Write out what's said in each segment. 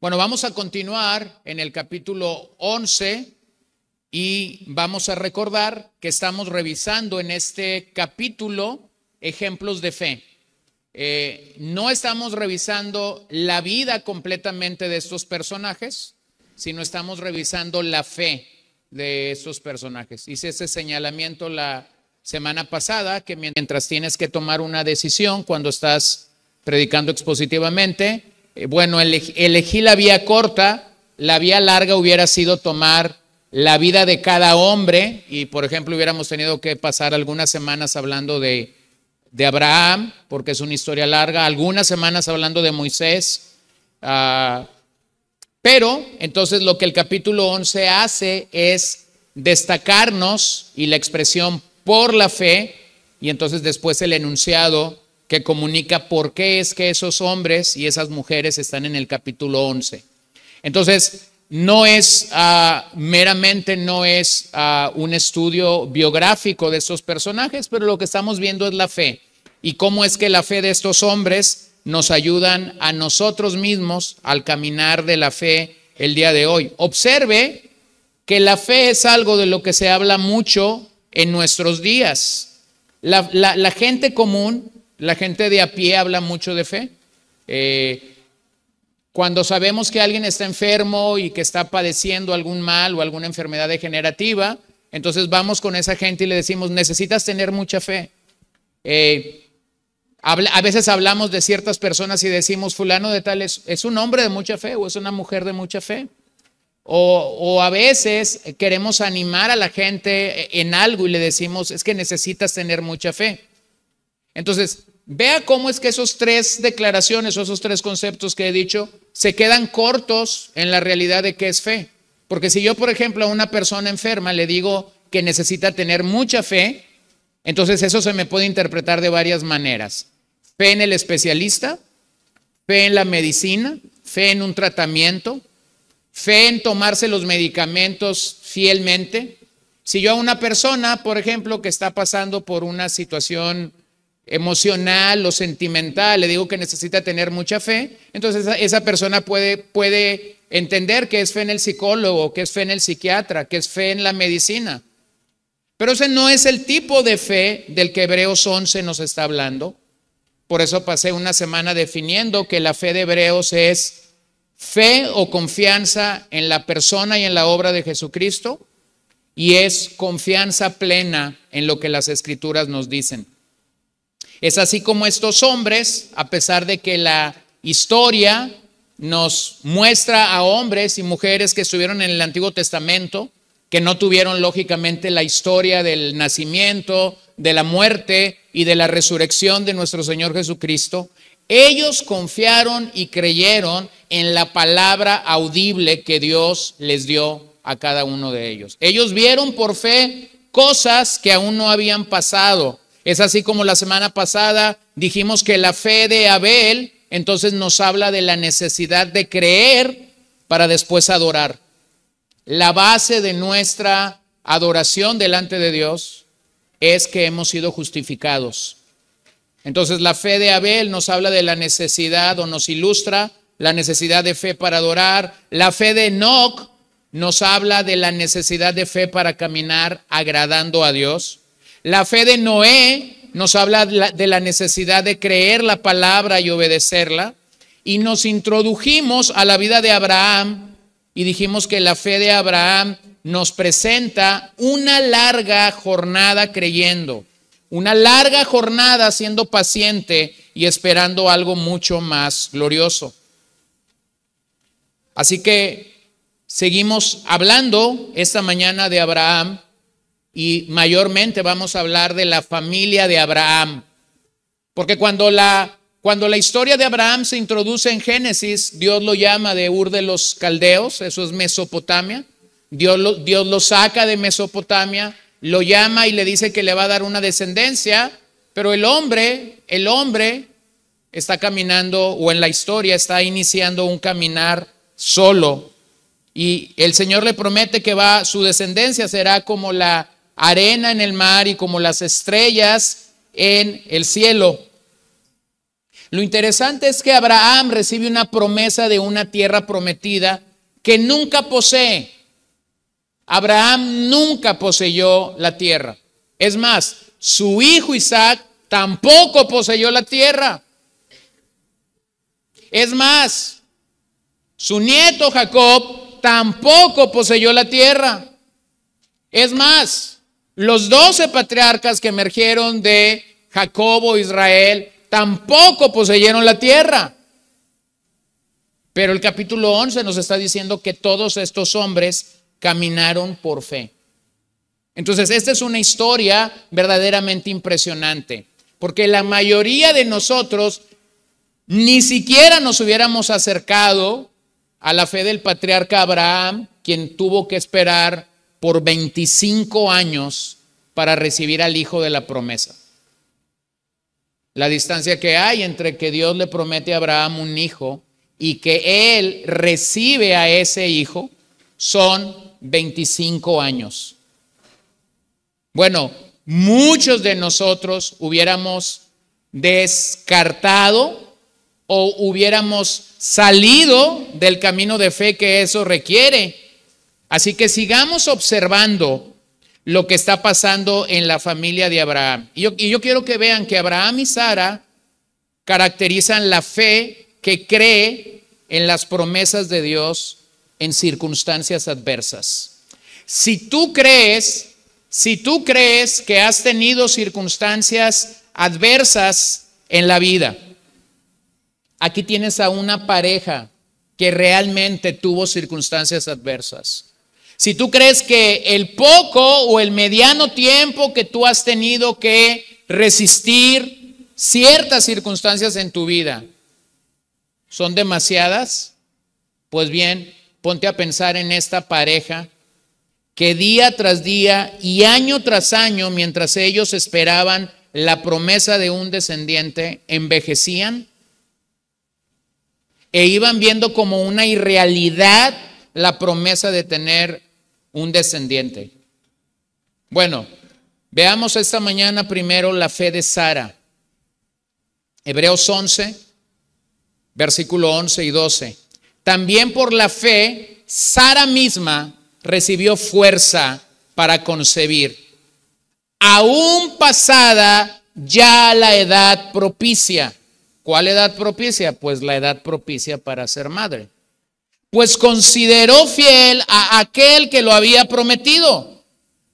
Bueno, vamos a continuar en el capítulo 11 y vamos a recordar que estamos revisando en este capítulo ejemplos de fe. Eh, no estamos revisando la vida completamente de estos personajes, sino estamos revisando la fe de estos personajes. Hice ese señalamiento la semana pasada, que mientras tienes que tomar una decisión cuando estás predicando expositivamente, eh, bueno, elegí la vía corta, la vía larga hubiera sido tomar la vida de cada hombre y, por ejemplo, hubiéramos tenido que pasar algunas semanas hablando de, de Abraham, porque es una historia larga, algunas semanas hablando de Moisés. Ah, pero entonces lo que el capítulo 11 hace es destacarnos y la expresión por la fe, y entonces después el enunciado que comunica por qué es que esos hombres y esas mujeres están en el capítulo 11. Entonces, no es ah, meramente, no es ah, un estudio biográfico de esos personajes, pero lo que estamos viendo es la fe y cómo es que la fe de estos hombres nos ayudan a nosotros mismos al caminar de la fe el día de hoy. Observe que la fe es algo de lo que se habla mucho en nuestros días. la gente común la gente de a pie habla mucho de fe. Eh, cuando sabemos que alguien está enfermo y que está padeciendo algún mal o alguna enfermedad degenerativa, entonces vamos con esa gente y le decimos, necesitas tener mucha fe. Eh, a veces hablamos de ciertas personas y decimos, fulano de tales, es, un hombre de mucha fe o es una mujer de mucha fe. o a veces queremos animar a la gente en algo y le decimos, es que necesitas tener mucha fe. Entonces, Vea cómo es que esos tres declaraciones o esos tres conceptos que he dicho se quedan cortos en la realidad de qué es fe. Porque si yo, por ejemplo, a una persona enferma le digo que necesita tener mucha fe, entonces eso se me puede interpretar de varias maneras. Fe en el especialista, fe en la medicina, fe en un tratamiento, fe en tomarse los medicamentos fielmente. Si yo a una persona, por ejemplo, que está pasando por una situación emocional o sentimental, le digo que necesita tener mucha fe, entonces esa, persona puede, puede entender que es fe en el psicólogo, que es fe en el psiquiatra, que es fe en la medicina. Pero ese no es el tipo de fe del que Hebreos 11 nos está hablando. Por eso pasé una semana definiendo que la fe de Hebreos es fe o confianza en la persona y en la obra de Jesucristo y es confianza plena en lo que las escrituras nos dicen. Es así como estos hombres, a pesar de que la historia nos muestra a hombres y mujeres que estuvieron en el Antiguo Testamento, que no tuvieron lógicamente la historia del nacimiento, de la muerte y de la resurrección de nuestro Señor Jesucristo, ellos confiaron y creyeron en la palabra audible que Dios les dio a cada uno de ellos. Ellos vieron por fe cosas que aún no habían pasado, es así como la semana pasada dijimos que la fe de Abel entonces nos habla de la necesidad de creer para después adorar. La base de nuestra adoración delante de Dios es que hemos sido justificados. Entonces la fe de Abel nos habla de la necesidad o nos ilustra la necesidad de fe para adorar. La fe de Enoch nos habla de la necesidad de fe para caminar agradando a Dios. La fe de Noé nos habla de la necesidad de creer la palabra y obedecerla. Y nos introdujimos a la vida de Abraham y dijimos que la fe de Abraham nos presenta una larga jornada creyendo, una larga jornada siendo paciente y esperando algo mucho más glorioso. Así que seguimos hablando esta mañana de Abraham y mayormente vamos a hablar de la familia de Abraham. Porque cuando la, cuando la historia de Abraham se introduce en Génesis, Dios lo llama de Ur de los Caldeos, eso es Mesopotamia. Dios lo, Dios lo saca de Mesopotamia, lo llama y le dice que le va a dar una descendencia, pero el hombre, el hombre está caminando o en la historia está iniciando un caminar solo. Y el Señor le promete que va, su descendencia será como la arena en el mar y como las estrellas en el cielo. Lo interesante es que Abraham recibe una promesa de una tierra prometida que nunca posee. Abraham nunca poseyó la tierra. Es más, su hijo Isaac tampoco poseyó la tierra. Es más, su nieto Jacob tampoco poseyó la tierra. Es más, los doce patriarcas que emergieron de Jacobo, Israel, tampoco poseyeron la tierra. Pero el capítulo 11 nos está diciendo que todos estos hombres caminaron por fe. Entonces, esta es una historia verdaderamente impresionante, porque la mayoría de nosotros ni siquiera nos hubiéramos acercado a la fe del patriarca Abraham, quien tuvo que esperar por 25 años para recibir al hijo de la promesa. La distancia que hay entre que Dios le promete a Abraham un hijo y que él recibe a ese hijo son 25 años. Bueno, muchos de nosotros hubiéramos descartado o hubiéramos salido del camino de fe que eso requiere Así que sigamos observando lo que está pasando en la familia de Abraham. Y yo, quiero que vean que Abraham y Sara caracterizan la fe que cree en las promesas de Dios en circunstancias adversas. Si tú crees, si tú crees que has tenido circunstancias adversas en la vida, aquí tienes a una pareja que realmente tuvo circunstancias adversas. Si tú crees que el poco o el mediano tiempo que tú has tenido que resistir ciertas circunstancias en tu vida son demasiadas, pues bien, ponte a pensar en esta pareja que día tras día y año tras año, mientras ellos esperaban la promesa de un descendiente, envejecían e iban viendo como una irrealidad la promesa de tener un descendiente. Bueno, veamos esta mañana primero la fe de Sara. Hebreos 11, versículo 11 y 12. También por la fe, Sara misma recibió fuerza para concebir, aún pasada ya la edad propicia. ¿Cuál edad propicia? Pues la edad propicia para ser madre pues consideró fiel a aquel que lo había prometido,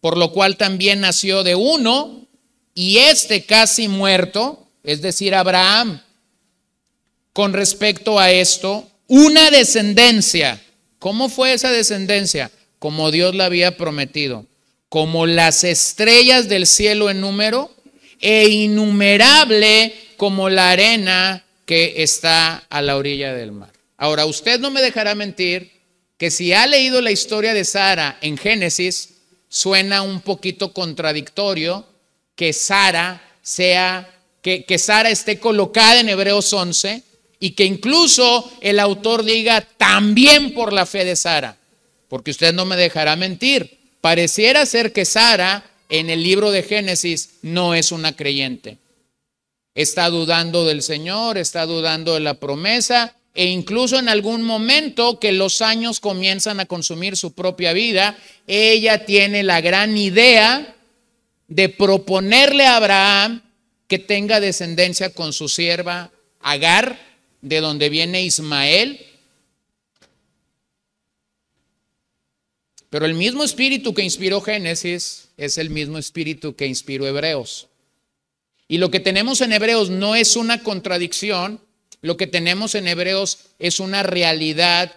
por lo cual también nació de uno, y este casi muerto, es decir, Abraham, con respecto a esto, una descendencia. ¿Cómo fue esa descendencia? Como Dios la había prometido, como las estrellas del cielo en número e innumerable como la arena que está a la orilla del mar. Ahora, usted no me dejará mentir que si ha leído la historia de Sara en Génesis, suena un poquito contradictorio que Sara sea, que, Sara esté colocada en Hebreos 11 y que incluso el autor diga también por la fe de Sara, porque usted no me dejará mentir. Pareciera ser que Sara en el libro de Génesis no es una creyente. Está dudando del Señor, está dudando de la promesa e incluso en algún momento que los años comienzan a consumir su propia vida, ella tiene la gran idea de proponerle a Abraham que tenga descendencia con su sierva Agar, de donde viene Ismael. Pero el mismo espíritu que inspiró Génesis es el mismo espíritu que inspiró Hebreos. Y lo que tenemos en Hebreos no es una contradicción, lo que tenemos en Hebreos es una realidad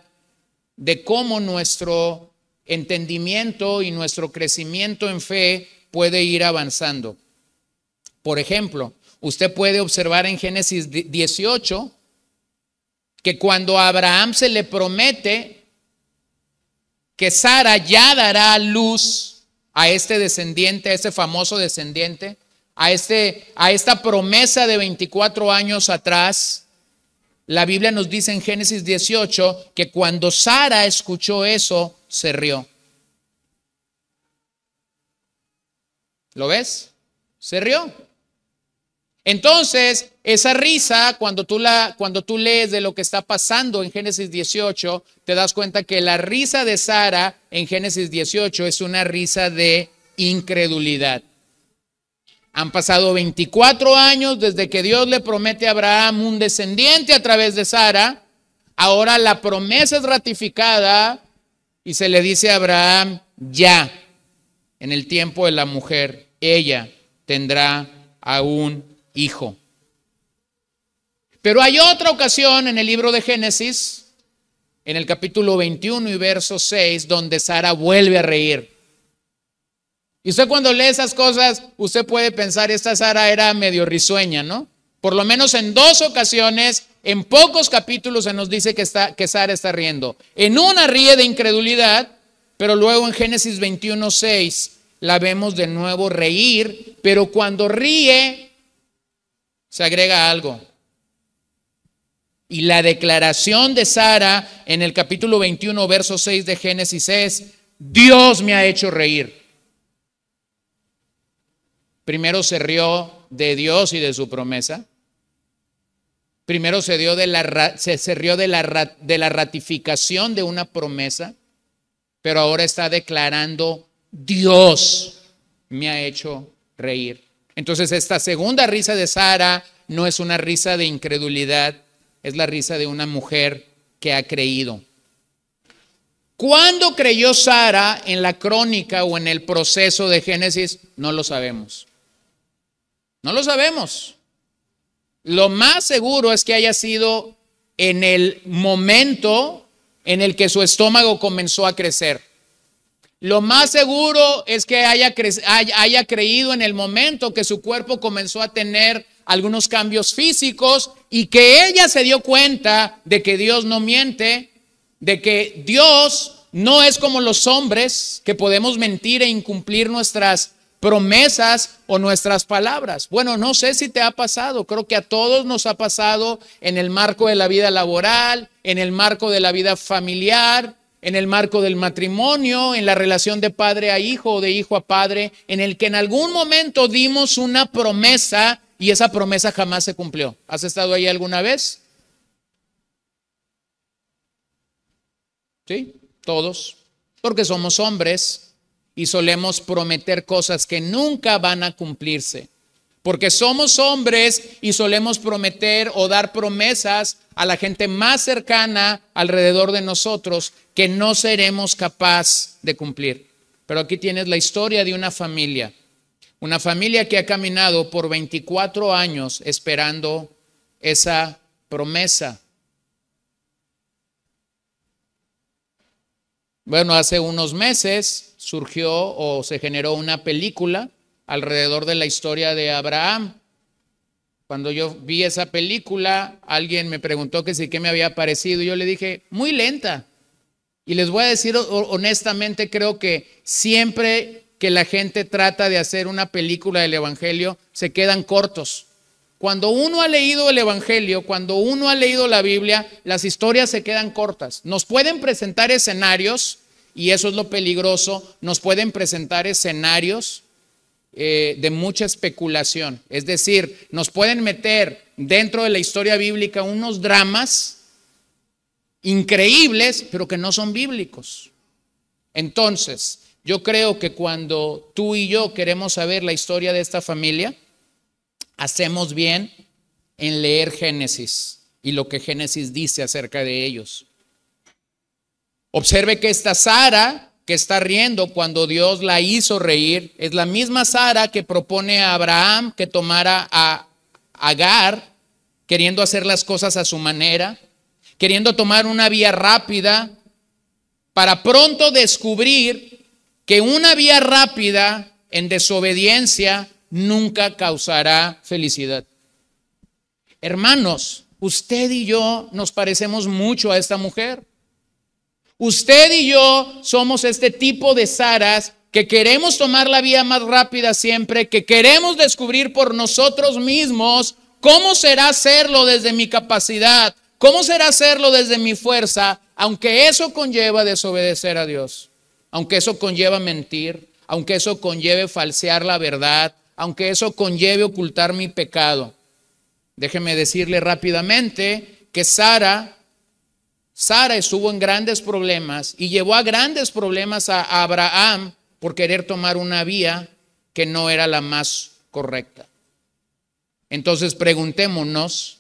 de cómo nuestro entendimiento y nuestro crecimiento en fe puede ir avanzando. Por ejemplo, usted puede observar en Génesis 18 que cuando a Abraham se le promete que Sara ya dará luz a este descendiente, a este famoso descendiente, a, este, a esta promesa de 24 años atrás, la Biblia nos dice en Génesis 18 que cuando Sara escuchó eso, se rió. ¿Lo ves? Se rió. Entonces, esa risa, cuando tú, la, cuando tú lees de lo que está pasando en Génesis 18, te das cuenta que la risa de Sara en Génesis 18 es una risa de incredulidad. Han pasado 24 años desde que Dios le promete a Abraham un descendiente a través de Sara. Ahora la promesa es ratificada y se le dice a Abraham, ya, en el tiempo de la mujer, ella tendrá a un hijo. Pero hay otra ocasión en el libro de Génesis, en el capítulo 21 y verso 6, donde Sara vuelve a reír. Y usted cuando lee esas cosas, usted puede pensar, esta Sara era medio risueña, ¿no? Por lo menos en dos ocasiones, en pocos capítulos se nos dice que, que Sara está riendo. En una ríe de incredulidad, pero luego en Génesis 21, 6 la vemos de nuevo reír, pero cuando ríe se agrega algo. Y la declaración de Sara en el capítulo 21, verso 6 de Génesis es, Dios me ha hecho reír. Primero se rió de Dios y de su promesa. Primero se, dio de la, se, rió de la, de la ratificación de una promesa, pero ahora está declarando, Dios me ha hecho reír. Entonces esta segunda risa de Sara no es una risa de incredulidad, es la risa de una mujer que ha creído. ¿Cuándo creyó Sara en la crónica o en el proceso de Génesis? No lo sabemos. No lo sabemos. Lo más seguro es que haya sido en el momento en el que su estómago comenzó a crecer. Lo más seguro es que haya, haya, creído en el momento que su cuerpo comenzó a tener algunos cambios físicos y que ella se dio cuenta de que Dios no miente, de que Dios no es como los hombres que podemos mentir e incumplir nuestras promesas o nuestras palabras. Bueno, no sé si te ha pasado, creo que a todos nos ha pasado en el marco de la vida laboral, en el marco de la vida familiar, en el marco del matrimonio, en la relación de padre a hijo o de hijo a padre, en el que en algún momento dimos una promesa y esa promesa jamás se cumplió. ¿Has estado ahí alguna vez? Sí, todos, porque somos hombres y solemos prometer cosas que nunca van a cumplirse. Porque somos hombres y solemos prometer o dar promesas a la gente más cercana alrededor de nosotros que no seremos capaz de cumplir. Pero aquí tienes la historia de una familia, una familia que ha caminado por 24 años esperando esa promesa. Bueno, hace unos meses surgió o se generó una película alrededor de la historia de Abraham. Cuando yo vi esa película, alguien me preguntó que si qué me había parecido. yo le dije, muy lenta. Y les voy a decir honestamente, creo que siempre que la gente trata de hacer una película del Evangelio, se quedan cortos. Cuando uno ha leído el Evangelio, cuando uno ha leído la Biblia, las historias se quedan cortas. Nos pueden presentar escenarios y eso es lo peligroso. Nos pueden presentar escenarios eh, de mucha especulación. Es decir, nos pueden meter dentro de la historia bíblica unos dramas increíbles, pero que no son bíblicos. Entonces, yo creo que cuando tú y yo queremos saber la historia de esta familia, hacemos bien en leer Génesis y lo que Génesis dice acerca de ellos. Observe que esta Sara que está riendo cuando Dios la hizo reír es la misma Sara que propone a Abraham que tomara a Agar, queriendo hacer las cosas a su manera, queriendo tomar una vía rápida, para pronto descubrir que una vía rápida en desobediencia nunca causará felicidad. Hermanos, usted y yo nos parecemos mucho a esta mujer. Usted y yo somos este tipo de Saras que queremos tomar la vía más rápida siempre, que queremos descubrir por nosotros mismos cómo será hacerlo desde mi capacidad, cómo será hacerlo desde mi fuerza, aunque eso conlleva desobedecer a Dios, aunque eso conlleva mentir, aunque eso conlleve falsear la verdad, aunque eso conlleve ocultar mi pecado. Déjeme decirle rápidamente que Sara Sara estuvo en grandes problemas y llevó a grandes problemas a Abraham por querer tomar una vía que no era la más correcta. Entonces preguntémonos,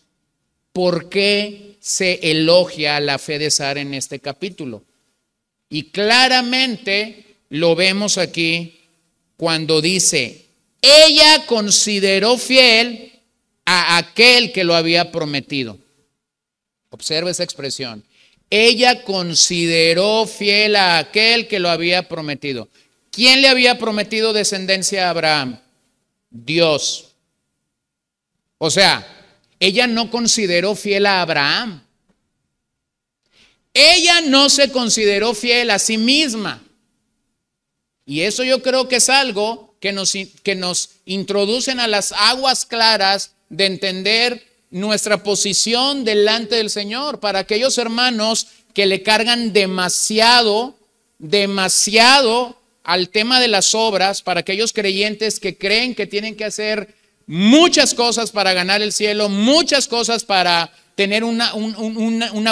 ¿por qué se elogia la fe de Sara en este capítulo? Y claramente lo vemos aquí cuando dice, ella consideró fiel a aquel que lo había prometido. Observa esa expresión. Ella consideró fiel a aquel que lo había prometido. ¿Quién le había prometido descendencia a Abraham? Dios. O sea, ella no consideró fiel a Abraham. Ella no se consideró fiel a sí misma. Y eso yo creo que es algo que nos, que nos introducen a las aguas claras de entender nuestra posición delante del Señor, para aquellos hermanos que le cargan demasiado, demasiado al tema de las obras, para aquellos creyentes que creen que tienen que hacer muchas cosas para ganar el cielo, muchas cosas para tener una,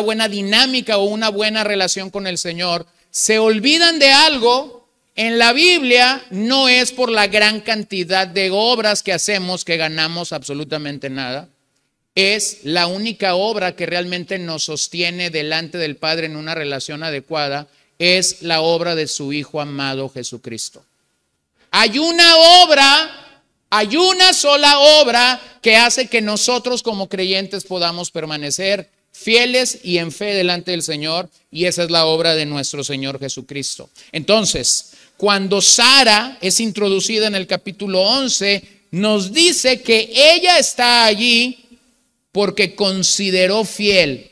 buena dinámica o una buena relación con el Señor, se olvidan de algo en la Biblia no es por la gran cantidad de obras que hacemos que ganamos absolutamente nada es la única obra que realmente nos sostiene delante del Padre en una relación adecuada, es la obra de su Hijo amado Jesucristo. Hay una obra, hay una sola obra que hace que nosotros como creyentes podamos permanecer fieles y en fe delante del Señor, y esa es la obra de nuestro Señor Jesucristo. Entonces, cuando Sara es introducida en el capítulo 11, nos dice que ella está allí porque consideró fiel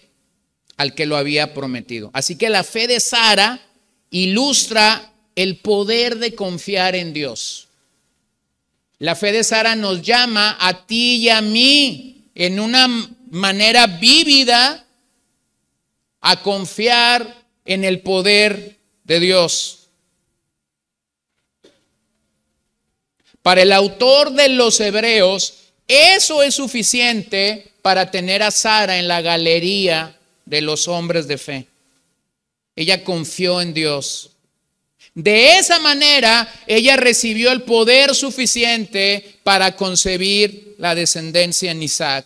al que lo había prometido. Así que la fe de Sara ilustra el poder de confiar en Dios. La fe de Sara nos llama a ti y a mí en una manera vívida a confiar en el poder de Dios. Para el autor de los Hebreos, eso es suficiente para tener a Sara en la galería de los hombres de fe. Ella confió en Dios. De esa manera, ella recibió el poder suficiente para concebir la descendencia en Isaac.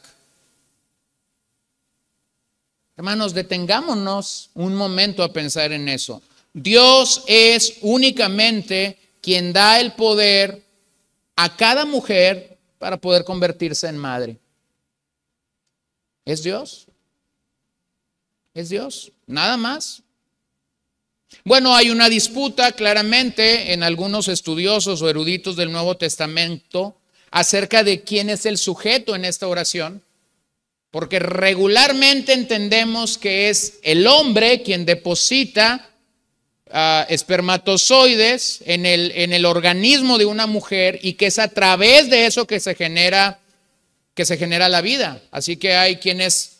Hermanos, detengámonos un momento a pensar en eso. Dios es únicamente quien da el poder a cada mujer para poder convertirse en madre. ¿Es Dios? ¿Es Dios? Nada más. Bueno, hay una disputa claramente en algunos estudiosos o eruditos del Nuevo Testamento acerca de quién es el sujeto en esta oración, porque regularmente entendemos que es el hombre quien deposita Ah, espermatozoides en el, en el organismo de una mujer y que es a través de eso que se genera, que se genera la vida. Así que hay quienes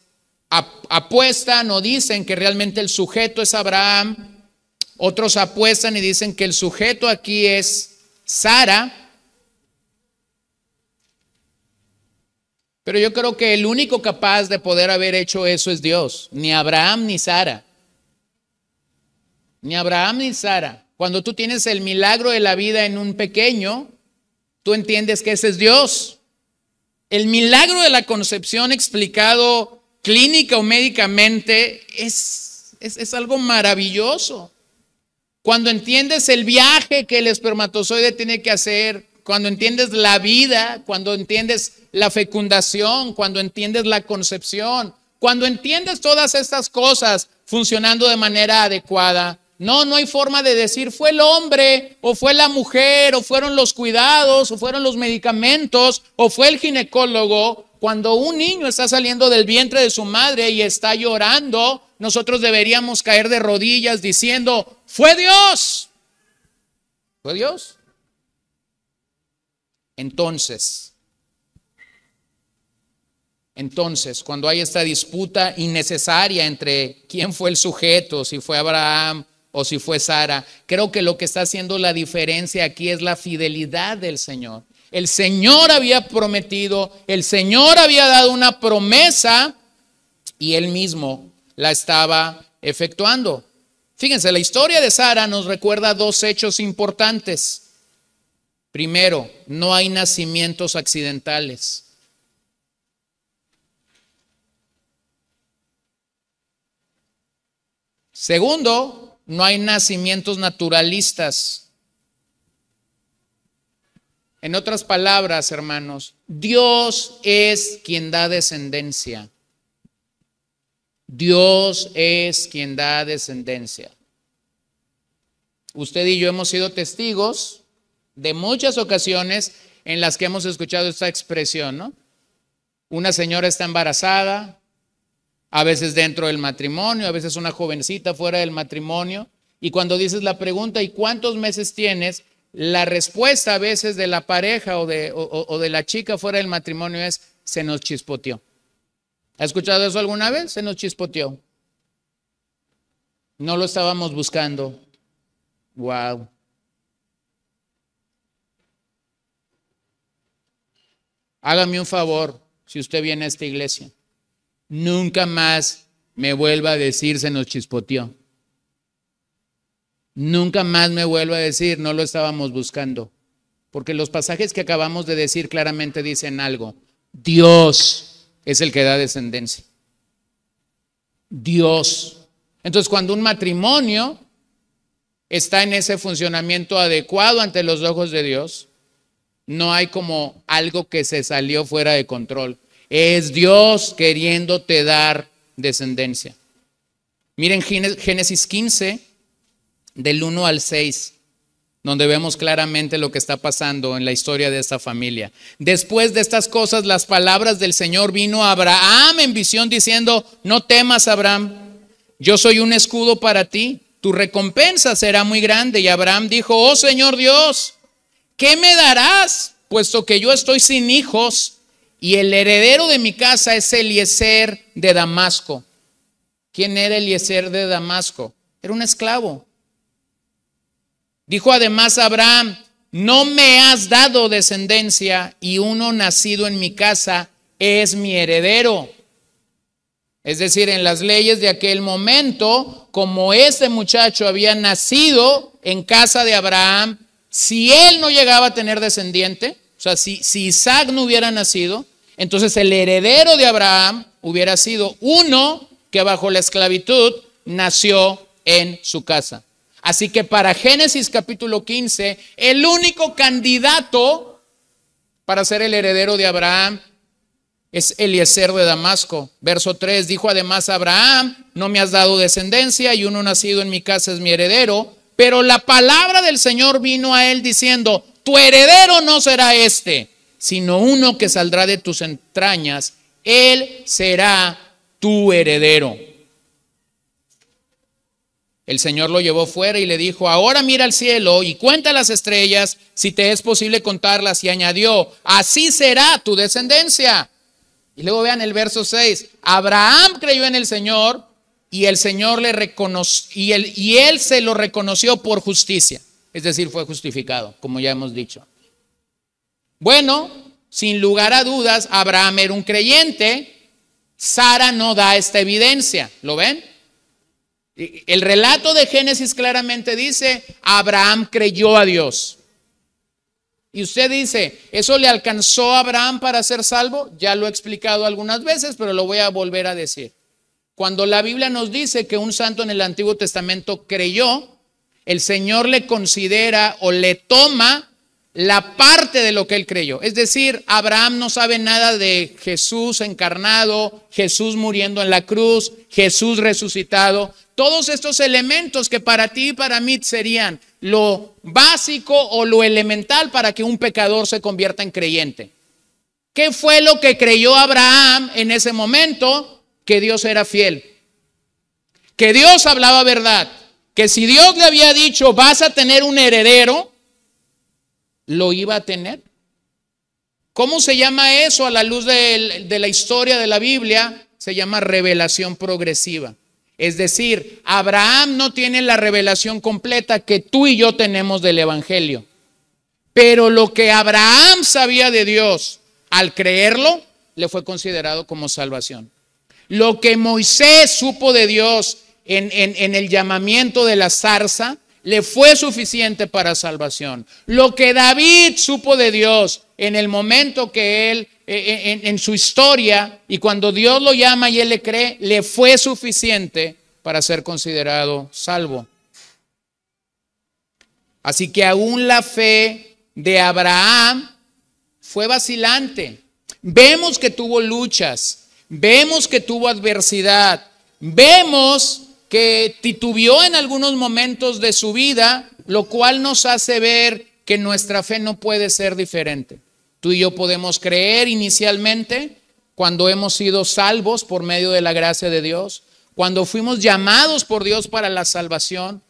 apuestan o dicen que realmente el sujeto es Abraham, otros apuestan y dicen que el sujeto aquí es Sara. Pero yo creo que el único capaz de poder haber hecho eso es Dios, ni Abraham ni Sara ni Abraham ni Sara. Cuando tú tienes el milagro de la vida en un pequeño, tú entiendes que ese es Dios. El milagro de la concepción explicado clínica o médicamente es, es, es algo maravilloso. Cuando entiendes el viaje que el espermatozoide tiene que hacer, cuando entiendes la vida, cuando entiendes la fecundación, cuando entiendes la concepción, cuando entiendes todas estas cosas funcionando de manera adecuada, no, no hay forma de decir fue el hombre o fue la mujer o fueron los cuidados o fueron los medicamentos o fue el ginecólogo. Cuando un niño está saliendo del vientre de su madre y está llorando, nosotros deberíamos caer de rodillas diciendo, fue Dios. ¿Fue Dios? Entonces, entonces, cuando hay esta disputa innecesaria entre quién fue el sujeto, si fue Abraham o si fue Sara. Creo que lo que está haciendo la diferencia aquí es la fidelidad del Señor. El Señor había prometido, el Señor había dado una promesa y él mismo la estaba efectuando. Fíjense, la historia de Sara nos recuerda dos hechos importantes. Primero, no hay nacimientos accidentales. Segundo, no hay nacimientos naturalistas. En otras palabras, hermanos, Dios es quien da descendencia. Dios es quien da descendencia. Usted y yo hemos sido testigos de muchas ocasiones en las que hemos escuchado esta expresión, ¿no? Una señora está embarazada, a veces dentro del matrimonio, a veces una jovencita fuera del matrimonio. Y cuando dices la pregunta, ¿y cuántos meses tienes? La respuesta a veces de la pareja o de, o, de la chica fuera del matrimonio es, se nos chispoteó. ¿Ha escuchado eso alguna vez? Se nos chispoteó. No lo estábamos buscando. Wow. Hágame un favor si usted viene a esta iglesia nunca más me vuelva a decir se nos chispoteó. Nunca más me vuelva a decir no lo estábamos buscando. Porque los pasajes que acabamos de decir claramente dicen algo. Dios es el que da descendencia. Dios. Entonces cuando un matrimonio está en ese funcionamiento adecuado ante los ojos de Dios, no hay como algo que se salió fuera de control. Es Dios queriéndote dar descendencia. Miren Génesis 15, del 1 al 6, donde vemos claramente lo que está pasando en la historia de esta familia. Después de estas cosas, las palabras del Señor vino a Abraham en visión diciendo, no temas, Abraham, yo soy un escudo para ti, tu recompensa será muy grande. Y Abraham dijo, oh Señor Dios, ¿qué me darás? Puesto que yo estoy sin hijos y el heredero de mi casa es Eliezer de Damasco. ¿Quién era Eliezer de Damasco? Era un esclavo. Dijo además Abraham, no me has dado descendencia y uno nacido en mi casa es mi heredero. Es decir, en las leyes de aquel momento, como este muchacho había nacido en casa de Abraham, si él no llegaba a tener descendiente, o sea, si, Isaac no hubiera nacido, entonces el heredero de Abraham hubiera sido uno que bajo la esclavitud nació en su casa. Así que para Génesis capítulo 15, el único candidato para ser el heredero de Abraham es Eliezer de Damasco. Verso 3 dijo además Abraham, no me has dado descendencia y uno nacido en mi casa es mi heredero. Pero la palabra del Señor vino a él diciendo, tu heredero no será este, sino uno que saldrá de tus entrañas, él será tu heredero. El Señor lo llevó fuera y le dijo, ahora mira al cielo y cuenta las estrellas, si te es posible contarlas. Y añadió, así será tu descendencia. Y luego vean el verso 6, Abraham creyó en el Señor y el Señor le reconoció, y, y él se lo reconoció por justicia es decir, fue justificado, como ya hemos dicho. Bueno, sin lugar a dudas, Abraham era un creyente, Sara no da esta evidencia, ¿lo ven? El relato de Génesis claramente dice, Abraham creyó a Dios. Y usted dice, ¿eso le alcanzó a Abraham para ser salvo? Ya lo he explicado algunas veces, pero lo voy a volver a decir. Cuando la Biblia nos dice que un santo en el Antiguo Testamento creyó, el Señor le considera o le toma la parte de lo que él creyó. Es decir, Abraham no sabe nada de Jesús encarnado, Jesús muriendo en la cruz, Jesús resucitado. Todos estos elementos que para ti y para mí serían lo básico o lo elemental para que un pecador se convierta en creyente. ¿Qué fue lo que creyó Abraham en ese momento? Que Dios era fiel, que Dios hablaba verdad, que si Dios le había dicho, vas a tener un heredero, lo iba a tener. ¿Cómo se llama eso a la luz de, de la historia de la Biblia? Se llama revelación progresiva. Es decir, Abraham no tiene la revelación completa que tú y yo tenemos del Evangelio. Pero lo que Abraham sabía de Dios al creerlo, le fue considerado como salvación. Lo que Moisés supo de Dios en, el llamamiento de la zarza, le fue suficiente para salvación. Lo que David supo de Dios en el momento que él, eh, eh, en, en, su historia, y cuando Dios lo llama y él le cree, le fue suficiente para ser considerado salvo. Así que aún la fe de Abraham fue vacilante. Vemos que tuvo luchas, vemos que tuvo adversidad, vemos que titubeó en algunos momentos de su vida, lo cual nos hace ver que nuestra fe no puede ser diferente. Tú y yo podemos creer inicialmente cuando hemos sido salvos por medio de la gracia de Dios, cuando fuimos llamados por Dios para la salvación,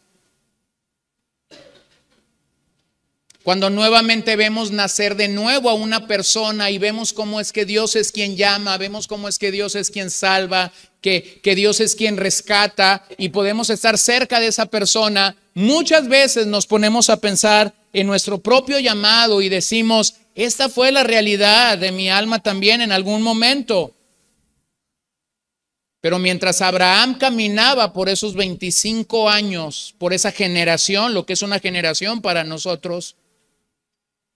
Cuando nuevamente vemos nacer de nuevo a una persona y vemos cómo es que Dios es quien llama, vemos cómo es que Dios es quien salva, que, Dios es quien rescata y podemos estar cerca de esa persona, muchas veces nos ponemos a pensar en nuestro propio llamado y decimos, esta fue la realidad de mi alma también en algún momento. Pero mientras Abraham caminaba por esos 25 años, por esa generación, lo que es una generación para nosotros,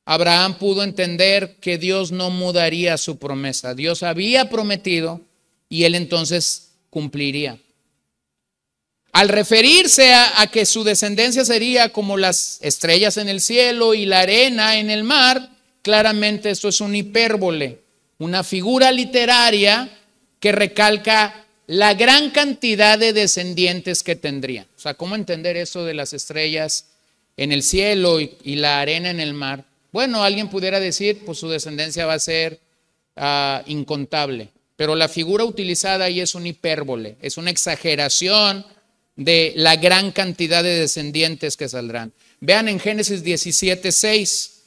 Abraham pudo entender que Dios no mudaría su promesa. Dios había prometido y él entonces cumpliría. Al referirse a, que su descendencia sería como las estrellas en el cielo y la arena en el mar, claramente esto es un hipérbole, una figura literaria que recalca la gran cantidad de descendientes que tendría. O sea, ¿cómo entender eso de las estrellas en el cielo y la arena en el mar? Bueno, alguien pudiera decir, pues su descendencia va a ser ah, incontable, pero la figura utilizada ahí es un hipérbole, es una exageración de la gran cantidad de descendientes que saldrán. Vean en Génesis 17, 6,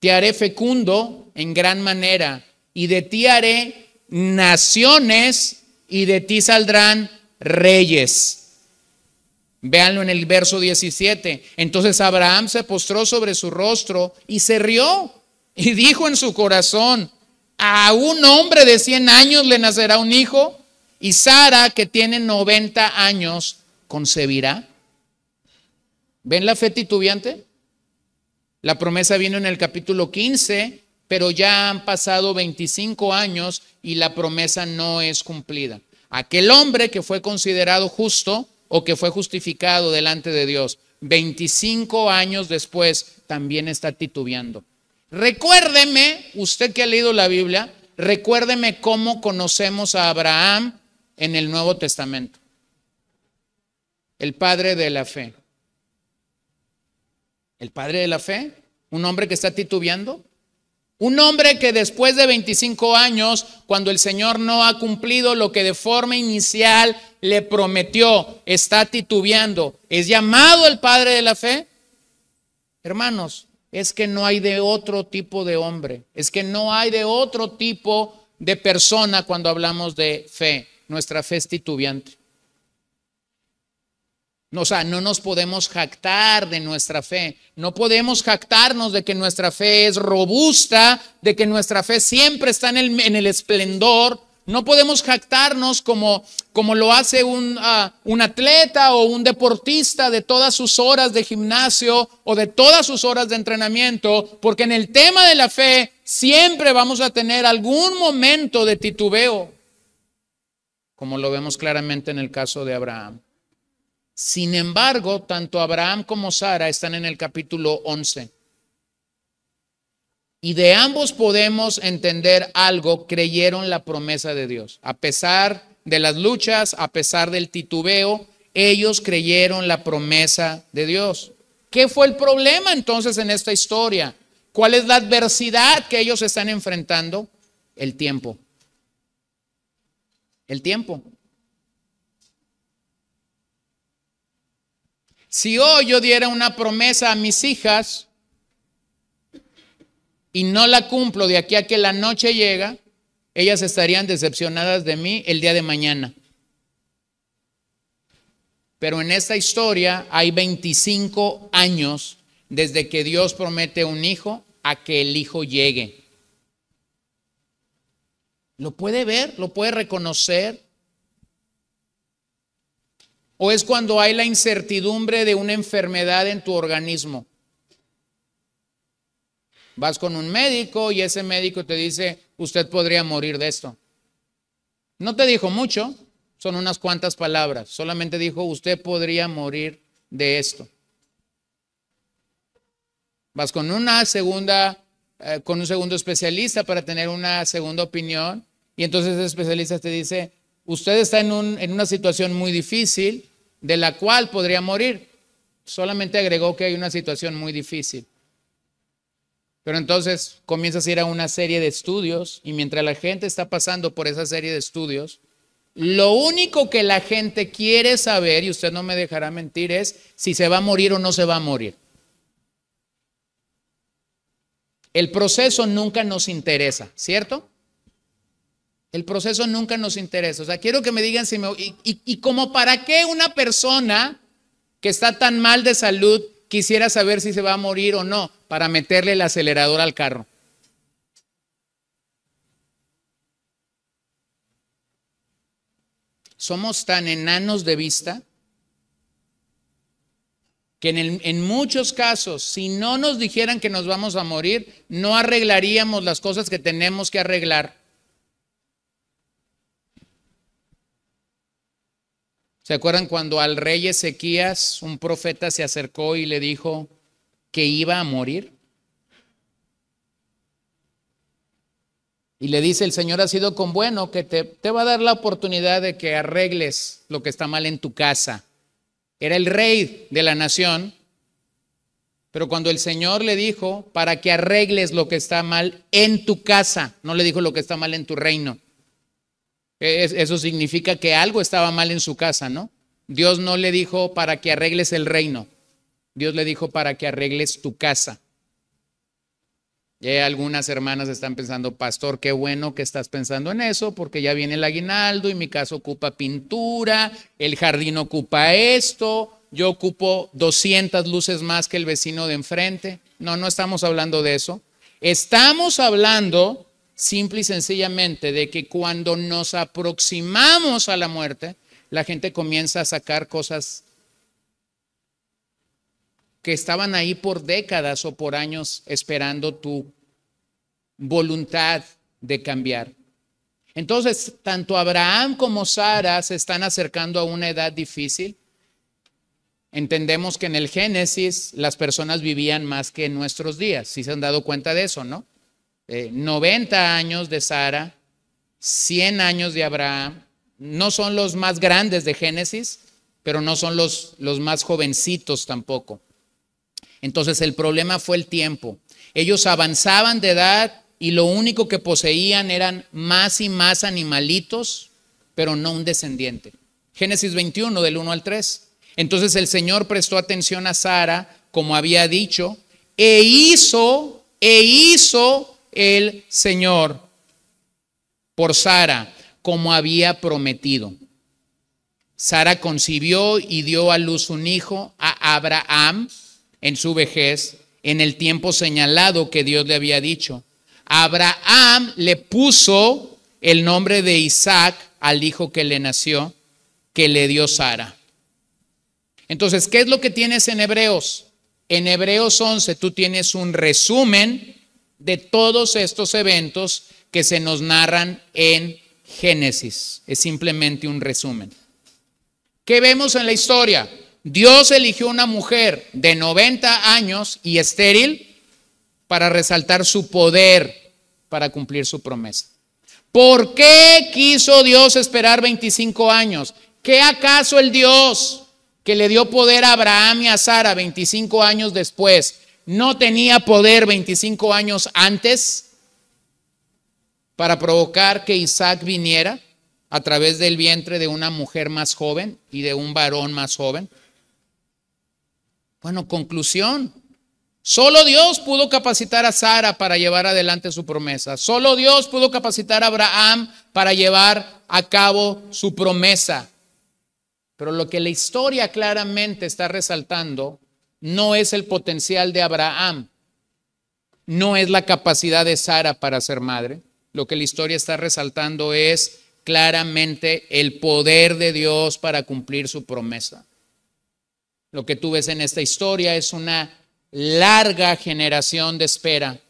te haré fecundo en gran manera y de ti haré naciones y de ti saldrán reyes. Véanlo en el verso 17. Entonces Abraham se postró sobre su rostro y se rió y dijo en su corazón, a un hombre de 100 años le nacerá un hijo y Sara, que tiene 90 años, concebirá. ¿Ven la fe titubeante? La promesa vino en el capítulo 15, pero ya han pasado 25 años y la promesa no es cumplida. Aquel hombre que fue considerado justo o que fue justificado delante de Dios, 25 años después también está titubeando. Recuérdeme, usted que ha leído la Biblia, recuérdeme cómo conocemos a Abraham en el Nuevo Testamento, el padre de la fe. El padre de la fe, un hombre que está titubeando, un hombre que después de 25 años, cuando el Señor no ha cumplido lo que de forma inicial le prometió, está titubeando, ¿es llamado el Padre de la Fe? Hermanos, es que no hay de otro tipo de hombre, es que no hay de otro tipo de persona cuando hablamos de fe. Nuestra fe es titubeante. O sea, no nos podemos jactar de nuestra fe. No podemos jactarnos de que nuestra fe es robusta, de que nuestra fe siempre está en el, esplendor. No podemos jactarnos como, como lo hace un, ah, un atleta o un deportista de todas sus horas de gimnasio o de todas sus horas de entrenamiento, porque en el tema de la fe siempre vamos a tener algún momento de titubeo, como lo vemos claramente en el caso de Abraham. Sin embargo, tanto Abraham como Sara están en el capítulo 11. Y de ambos podemos entender algo, creyeron la promesa de Dios. A pesar de las luchas, a pesar del titubeo, ellos creyeron la promesa de Dios. ¿Qué fue el problema entonces en esta historia? ¿Cuál es la adversidad que ellos están enfrentando? El tiempo. El tiempo. Si hoy yo diera una promesa a mis hijas y no la cumplo de aquí a que la noche llega, ellas estarían decepcionadas de mí el día de mañana. Pero en esta historia hay 25 años desde que Dios promete un hijo a que el hijo llegue. Lo puede ver, lo puede reconocer, o es cuando hay la incertidumbre de una enfermedad en tu organismo. Vas con un médico y ese médico te dice, usted podría morir de esto. No te dijo mucho, son unas cuantas palabras, solamente dijo, usted podría morir de esto. Vas con una segunda, eh, con un segundo especialista para tener una segunda opinión y entonces ese especialista te dice, usted está en, una situación muy difícil de la cual podría morir. Solamente agregó que hay una situación muy difícil. Pero entonces comienzas a ir a una serie de estudios y mientras la gente está pasando por esa serie de estudios, lo único que la gente quiere saber, y usted no me dejará mentir, es si se va a morir o no se va a morir. El proceso nunca nos interesa, ¿cierto? El proceso nunca nos interesa. O sea, quiero que me digan si me... Y, y, como para qué una persona que está tan mal de salud quisiera saber si se va a morir o no para meterle el acelerador al carro. Somos tan enanos de vista que en, muchos casos, si no nos dijeran que nos vamos a morir, no arreglaríamos las cosas que tenemos que arreglar ¿Se acuerdan cuando al rey Ezequías un profeta se acercó y le dijo que iba a morir? Y le dice, el Señor ha sido con bueno, que te, te va a dar la oportunidad de que arregles lo que está mal en tu casa. Era el rey de la nación, pero cuando el Señor le dijo, para que arregles lo que está mal en tu casa, no le dijo lo que está mal en tu reino. Eso significa que algo estaba mal en su casa, ¿no? Dios no le dijo para que arregles el reino. Dios le dijo para que arregles tu casa. Y algunas hermanas están pensando, pastor, qué bueno que estás pensando en eso, porque ya viene el aguinaldo y mi casa ocupa pintura, el jardín ocupa esto, yo ocupo 200 luces más que el vecino de enfrente. No, no estamos hablando de eso. Estamos hablando simple y sencillamente de que cuando nos aproximamos a la muerte, la gente comienza a sacar cosas que estaban ahí por décadas o por años esperando tu voluntad de cambiar. Entonces, tanto Abraham como Sara se están acercando a una edad difícil. Entendemos que en el Génesis las personas vivían más que en nuestros días, si se han dado cuenta de eso, ¿no? 90 eh, años de Sara, 100 años de Abraham, no son los más grandes de Génesis, pero no son los, los más jovencitos tampoco. Entonces el problema fue el tiempo. Ellos avanzaban de edad y lo único que poseían eran más y más animalitos, pero no un descendiente. Génesis 21 del 1 al 3. Entonces el Señor prestó atención a Sara, como había dicho, e hizo, e hizo el Señor por Sara, como había prometido. Sara concibió y dio a luz un hijo a Abraham en su vejez, en el tiempo señalado que Dios le había dicho. Abraham le puso el nombre de Isaac al hijo que le nació, que le dio Sara. Entonces, ¿qué es lo que tienes en Hebreos? En Hebreos 11 tú tienes un resumen de todos estos eventos que se nos narran en Génesis. Es simplemente un resumen. ¿Qué vemos en la historia? Dios eligió una mujer de 90 años y estéril para resaltar su poder para cumplir su promesa. ¿Por qué quiso Dios esperar 25 años? ¿Qué acaso el Dios que le dio poder a Abraham y a Sara 25 años después no tenía poder 25 años antes para provocar que Isaac viniera a través del vientre de una mujer más joven y de un varón más joven? Bueno, conclusión. Solo Dios pudo capacitar a Sara para llevar adelante su promesa. Solo Dios pudo capacitar a Abraham para llevar a cabo su promesa. Pero lo que la historia claramente está resaltando no es el potencial de Abraham, no es la capacidad de Sara para ser madre. Lo que la historia está resaltando es claramente el poder de Dios para cumplir su promesa. Lo que tú ves en esta historia es una larga generación de espera.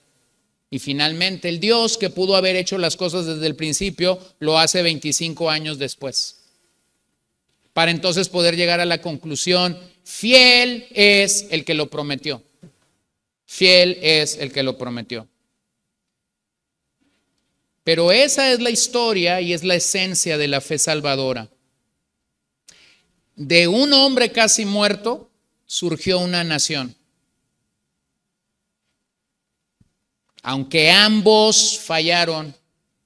Y finalmente el Dios que pudo haber hecho las cosas desde el principio lo hace 25 años después. Para entonces poder llegar a la conclusión Fiel es el que lo prometió. Fiel es el que lo prometió. Pero esa es la historia y es la esencia de la fe salvadora. De un hombre casi muerto surgió una nación. Aunque ambos fallaron,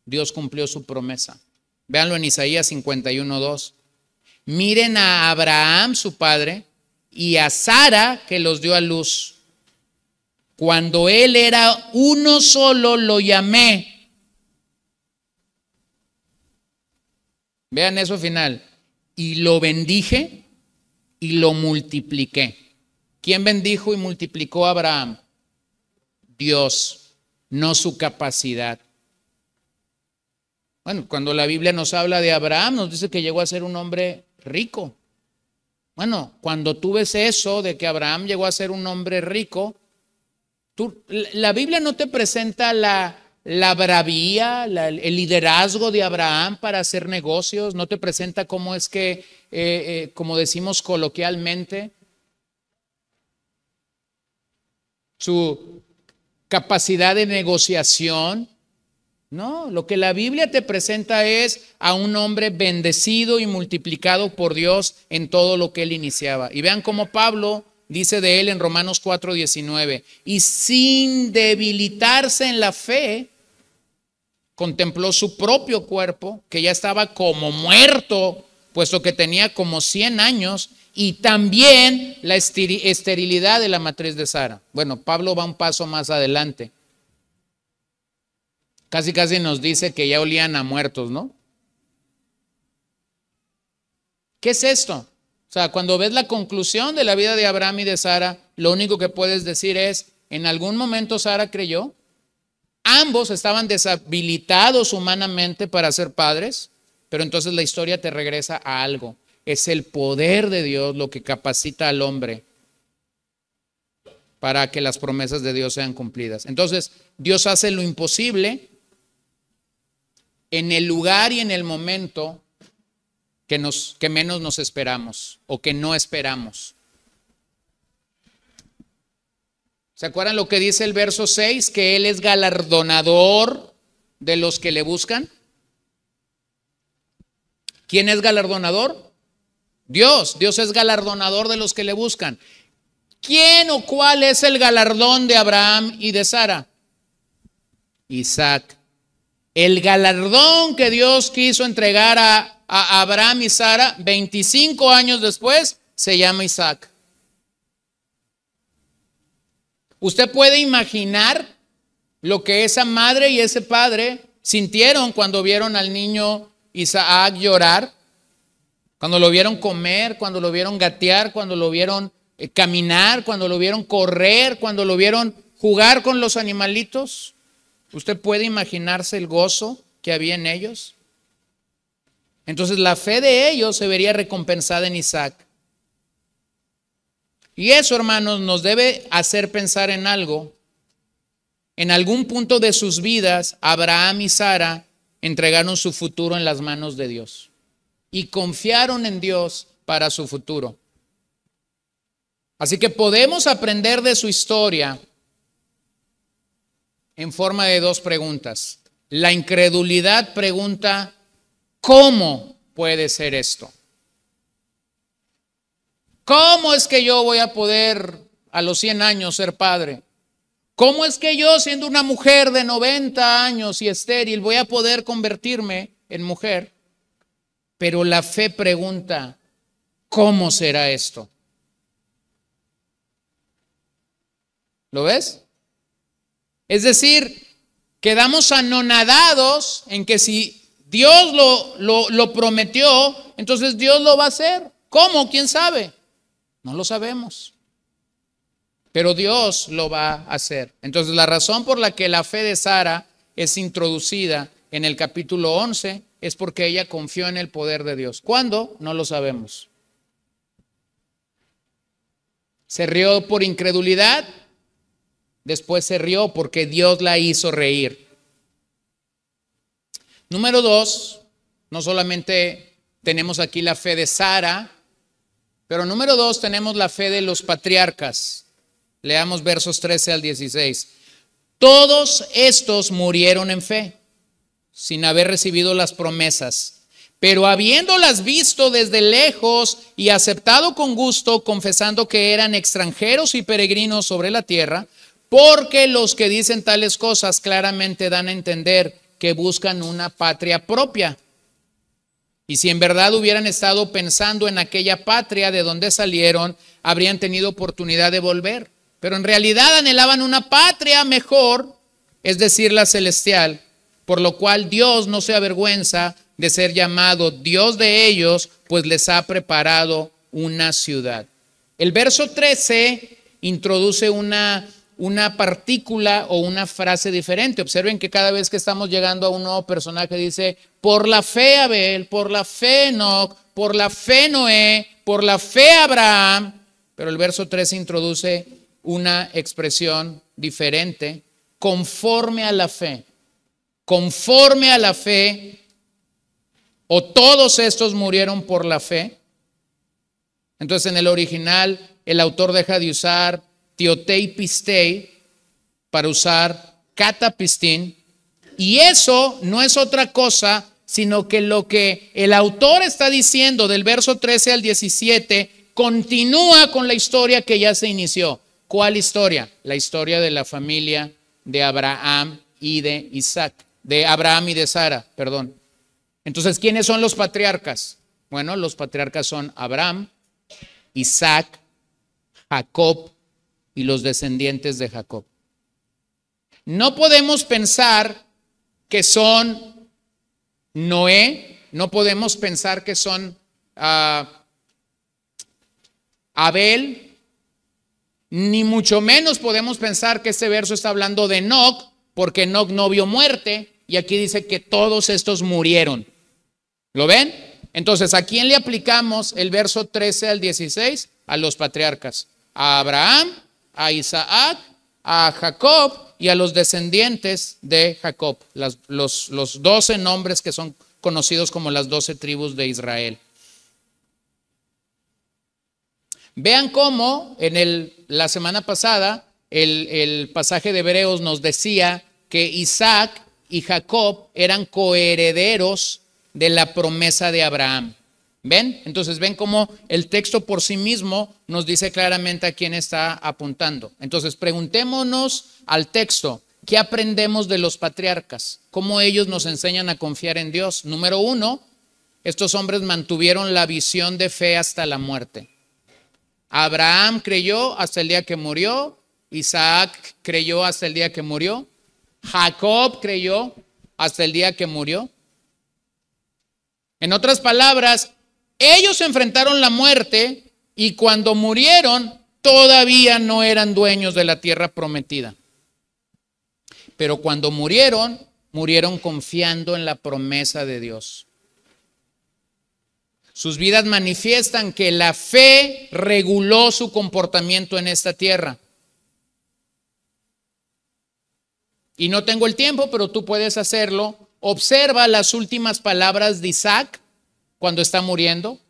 Dios cumplió su promesa. Véanlo en Isaías 51.2. Miren a Abraham, su padre, y a Sara que los dio a luz. Cuando él era uno solo, lo llamé. Vean eso final. Y lo bendije y lo multipliqué. ¿Quién bendijo y multiplicó a Abraham? Dios, no su capacidad. Bueno, cuando la Biblia nos habla de Abraham, nos dice que llegó a ser un hombre rico. Bueno, cuando tú ves eso de que Abraham llegó a ser un hombre rico, la Biblia no te presenta la, bravía, el liderazgo de Abraham para hacer negocios, no te presenta cómo es que, eh, eh, como decimos coloquialmente, su capacidad de negociación, no, lo que la Biblia te presenta es a un hombre bendecido y multiplicado por Dios en todo lo que él iniciaba. Y vean cómo Pablo dice de él en Romanos 4:19, y sin debilitarse en la fe, contempló su propio cuerpo, que ya estaba como muerto, puesto que tenía como 100 años, y también la esterilidad de la matriz de Sara. Bueno, Pablo va un paso más adelante Casi, casi nos dice que ya olían a muertos, ¿no? ¿Qué es esto? O sea, cuando ves la conclusión de la vida de Abraham y de Sara, lo único que puedes decir es, en algún momento Sara creyó, ambos estaban deshabilitados humanamente para ser padres, pero entonces la historia te regresa a algo. Es el poder de Dios lo que capacita al hombre para que las promesas de Dios sean cumplidas. Entonces, Dios hace lo imposible en el lugar y en el momento que, nos, que menos nos esperamos o que no esperamos. ¿Se acuerdan lo que dice el verso 6? Que Él es galardonador de los que le buscan. ¿Quién es galardonador? Dios. Dios es galardonador de los que le buscan. ¿Quién o cuál es el galardón de Abraham y de Sara? Isaac el galardón que Dios quiso entregar a, Abraham y Sara 25 años después se llama Isaac. Usted puede imaginar lo que esa madre y ese padre sintieron cuando vieron al niño Isaac llorar, cuando lo vieron comer, cuando lo vieron gatear, cuando lo vieron eh, caminar, cuando lo vieron correr, cuando lo vieron jugar con los animalitos. ¿Usted puede imaginarse el gozo que había en ellos? Entonces la fe de ellos se vería recompensada en Isaac. Y eso, hermanos, nos debe hacer pensar en algo. En algún punto de sus vidas, Abraham y Sara entregaron su futuro en las manos de Dios y confiaron en Dios para su futuro. Así que podemos aprender de su historia en forma de dos preguntas. La incredulidad pregunta, ¿cómo puede ser esto? ¿Cómo es que yo voy a poder a los 100 años ser padre? ¿Cómo es que yo, siendo una mujer de 90 años y estéril, voy a poder convertirme en mujer? Pero la fe pregunta, ¿cómo será esto? ¿Lo ves? Es decir, quedamos anonadados en que si Dios lo, prometió, entonces Dios lo va a hacer. ¿Cómo? ¿Quién sabe? No lo sabemos. Pero Dios lo va a hacer. Entonces la razón por la que la fe de Sara es introducida en el capítulo 11 es porque ella confió en el poder de Dios. ¿Cuándo? No lo sabemos. Se rió por incredulidad, Después se rió porque Dios la hizo reír. Número dos, no solamente tenemos aquí la fe de Sara, pero número dos tenemos la fe de los patriarcas. Leamos versos 13 al 16. Todos estos murieron en fe, sin haber recibido las promesas, pero habiéndolas visto desde lejos y aceptado con gusto, confesando que eran extranjeros y peregrinos sobre la tierra, porque los que dicen tales cosas claramente dan a entender que buscan una patria propia. Y si en verdad hubieran estado pensando en aquella patria de donde salieron, habrían tenido oportunidad de volver. Pero en realidad anhelaban una patria mejor, es decir, la celestial, por lo cual Dios no se avergüenza de ser llamado Dios de ellos, pues les ha preparado una ciudad. El verso 13 introduce una una partícula o una frase diferente. Observen que cada vez que estamos llegando a un nuevo personaje dice, por la fe Abel, por la fe Enoch, por la fe Noé, por la fe Abraham. Pero el verso 3 introduce una expresión diferente, conforme a la fe. Conforme a la fe, o todos estos murieron por la fe. Entonces en el original el autor deja de usar Tiotei para usar catapistín. Y eso no es otra cosa, sino que lo que el autor está diciendo del verso 13 al 17 continúa con la historia que ya se inició. ¿Cuál historia? La historia de la familia de Abraham y de Isaac, de Abraham y de Sara, perdón. Entonces, ¿quiénes son los patriarcas? Bueno, los patriarcas son Abraham, Isaac, Jacob y los descendientes de Jacob. No podemos pensar que son Noé, no podemos pensar que son ah, Abel, ni mucho menos podemos pensar que este verso está hablando de Enoch, porque Enoch no vio muerte, y aquí dice que todos estos murieron. ¿Lo ven? Entonces, ¿a quién le aplicamos el verso 13 al 16? A los patriarcas. A Abraham, a Isaac, a Jacob y a los descendientes de Jacob, los, los 12 nombres que son conocidos como las doce tribus de Israel. Vean cómo en la semana pasada el, el pasaje de Hebreos nos decía que Isaac y Jacob eran coherederos de la promesa de Abraham. ¿Ven? Entonces ven cómo el texto por sí mismo nos dice claramente a quién está apuntando. Entonces preguntémonos al texto, ¿qué aprendemos de los patriarcas? ¿Cómo ellos nos enseñan a confiar en Dios? Número uno, estos hombres mantuvieron la visión de fe hasta la muerte. Abraham creyó hasta el día que murió, Isaac creyó hasta el día que murió, Jacob creyó hasta el día que murió. En otras palabras, ellos enfrentaron la muerte y cuando murieron todavía no eran dueños de la tierra prometida. Pero cuando murieron, murieron confiando en la promesa de Dios. Sus vidas manifiestan que la fe reguló su comportamiento en esta tierra. Y no tengo el tiempo, pero tú puedes hacerlo. Observa las últimas palabras de Isaac cuando está muriendo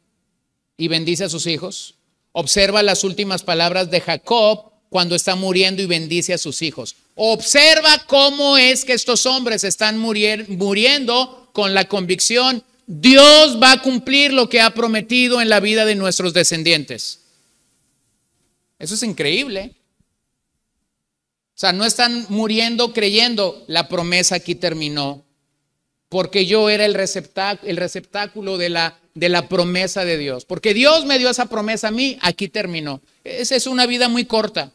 y bendice a sus hijos. Observa las últimas palabras de Jacob cuando está muriendo y bendice a sus hijos. Observa cómo es que estos hombres están muriendo con la convicción, Dios va a cumplir lo que ha prometido en la vida de nuestros descendientes. Eso es increíble. O sea, no están muriendo creyendo, la promesa aquí terminó porque yo era el, receptáculo, de la, de la promesa de Dios. Porque Dios me dio esa promesa a mí, aquí terminó. Esa es una vida muy corta.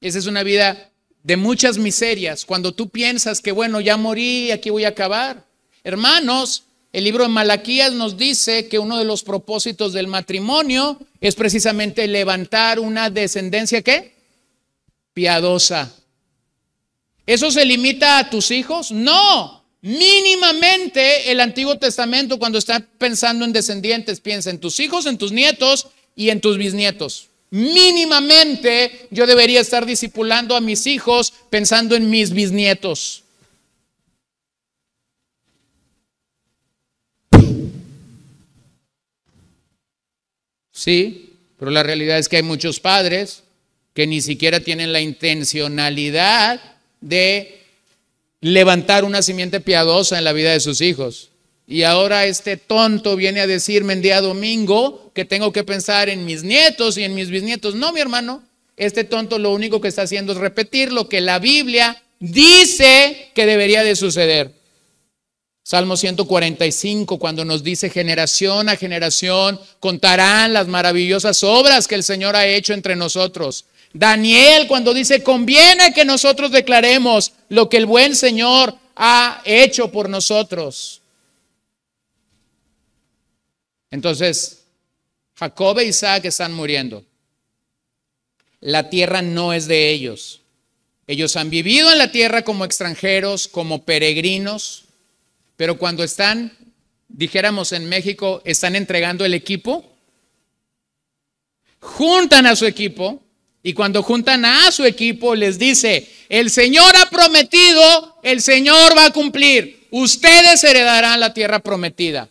Esa es una vida de muchas miserias. Cuando tú piensas que, bueno, ya morí, aquí voy a acabar. Hermanos, el libro de Malaquías nos dice que uno de los propósitos del matrimonio es precisamente levantar una descendencia, ¿qué? Piadosa. ¿Eso se limita a tus hijos? No, Mínimamente el Antiguo Testamento cuando está pensando en descendientes piensa en tus hijos, en tus nietos y en tus bisnietos. Mínimamente yo debería estar discipulando a mis hijos pensando en mis bisnietos. Sí, pero la realidad es que hay muchos padres que ni siquiera tienen la intencionalidad de levantar una simiente piadosa en la vida de sus hijos. Y ahora este tonto viene a decirme en día domingo que tengo que pensar en mis nietos y en mis bisnietos. No, mi hermano, este tonto lo único que está haciendo es repetir lo que la Biblia dice que debería de suceder. Salmo 145, cuando nos dice generación a generación, contarán las maravillosas obras que el Señor ha hecho entre nosotros. Daniel cuando dice, conviene que nosotros declaremos lo que el buen Señor ha hecho por nosotros. Entonces, Jacob e Isaac están muriendo. La tierra no es de ellos. Ellos han vivido en la tierra como extranjeros, como peregrinos, pero cuando están, dijéramos en México, están entregando el equipo, juntan a su equipo, y cuando juntan a su equipo, les dice, el Señor ha prometido, el Señor va a cumplir, ustedes heredarán la tierra prometida.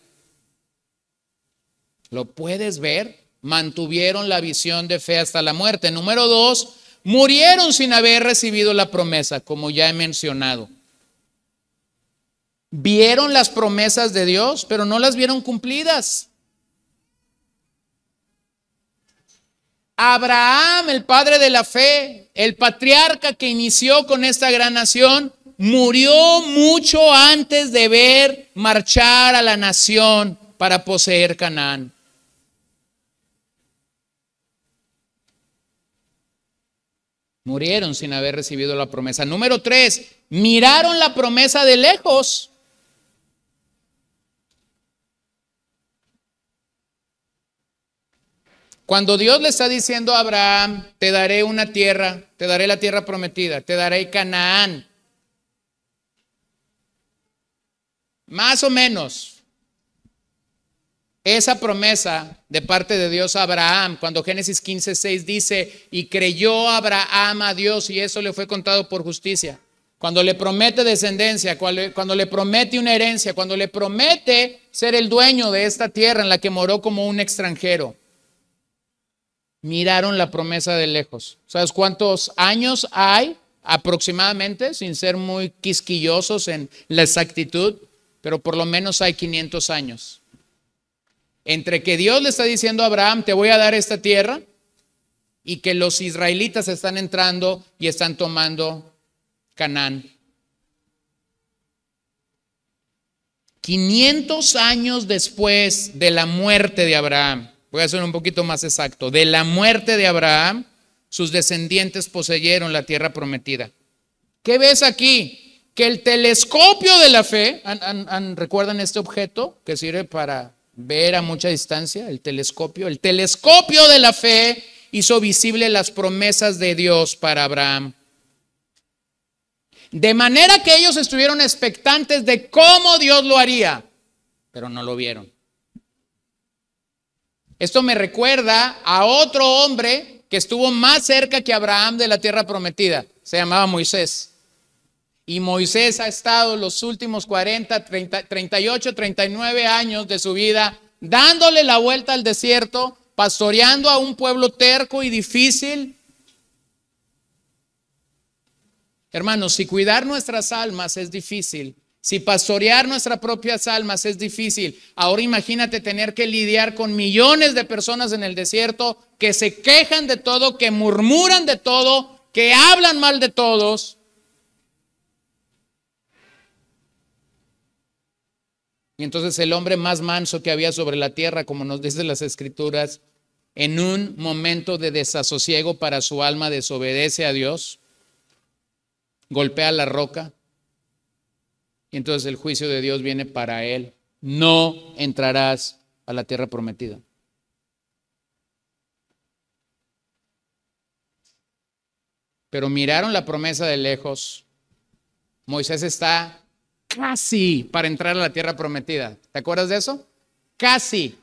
¿Lo puedes ver? Mantuvieron la visión de fe hasta la muerte. Número dos, murieron sin haber recibido la promesa, como ya he mencionado. Vieron las promesas de Dios, pero no las vieron cumplidas. Abraham, el padre de la fe, el patriarca que inició con esta gran nación, murió mucho antes de ver marchar a la nación para poseer Canaán. Murieron sin haber recibido la promesa. Número tres, miraron la promesa de lejos. Cuando Dios le está diciendo a Abraham, te daré una tierra, te daré la tierra prometida, te daré Canaán. Más o menos, esa promesa de parte de Dios a Abraham, cuando Génesis 15, 6 dice, y creyó Abraham a Dios y eso le fue contado por justicia. Cuando le promete descendencia, cuando le promete una herencia, cuando le promete ser el dueño de esta tierra en la que moró como un extranjero miraron la promesa de lejos. ¿Sabes cuántos años hay aproximadamente, sin ser muy quisquillosos en la exactitud? Pero por lo menos hay 500 años. Entre que Dios le está diciendo a Abraham, te voy a dar esta tierra, y que los israelitas están entrando y están tomando Canaán. 500 años después de la muerte de Abraham voy a ser un poquito más exacto, de la muerte de Abraham, sus descendientes poseyeron la tierra prometida. ¿Qué ves aquí? Que el telescopio de la fe, ¿recuerdan este objeto que sirve para ver a mucha distancia? El telescopio. El telescopio de la fe hizo visible las promesas de Dios para Abraham. De manera que ellos estuvieron expectantes de cómo Dios lo haría, pero no lo vieron. Esto me recuerda a otro hombre que estuvo más cerca que Abraham de la tierra prometida. Se llamaba Moisés. Y Moisés ha estado los últimos 40, 38, 39 años de su vida dándole la vuelta al desierto, pastoreando a un pueblo terco y difícil. Hermanos, si cuidar nuestras almas es difícil, si pastorear nuestras propias almas es difícil, ahora imagínate tener que lidiar con millones de personas en el desierto que se quejan de todo, que murmuran de todo, que hablan mal de todos. Y entonces el hombre más manso que había sobre la tierra, como nos dicen las escrituras, en un momento de desasosiego para su alma desobedece a Dios, golpea la roca, y entonces el juicio de Dios viene para él. No entrarás a la tierra prometida. Pero miraron la promesa de lejos. Moisés está casi para entrar a la tierra prometida. ¿Te acuerdas de eso? Casi.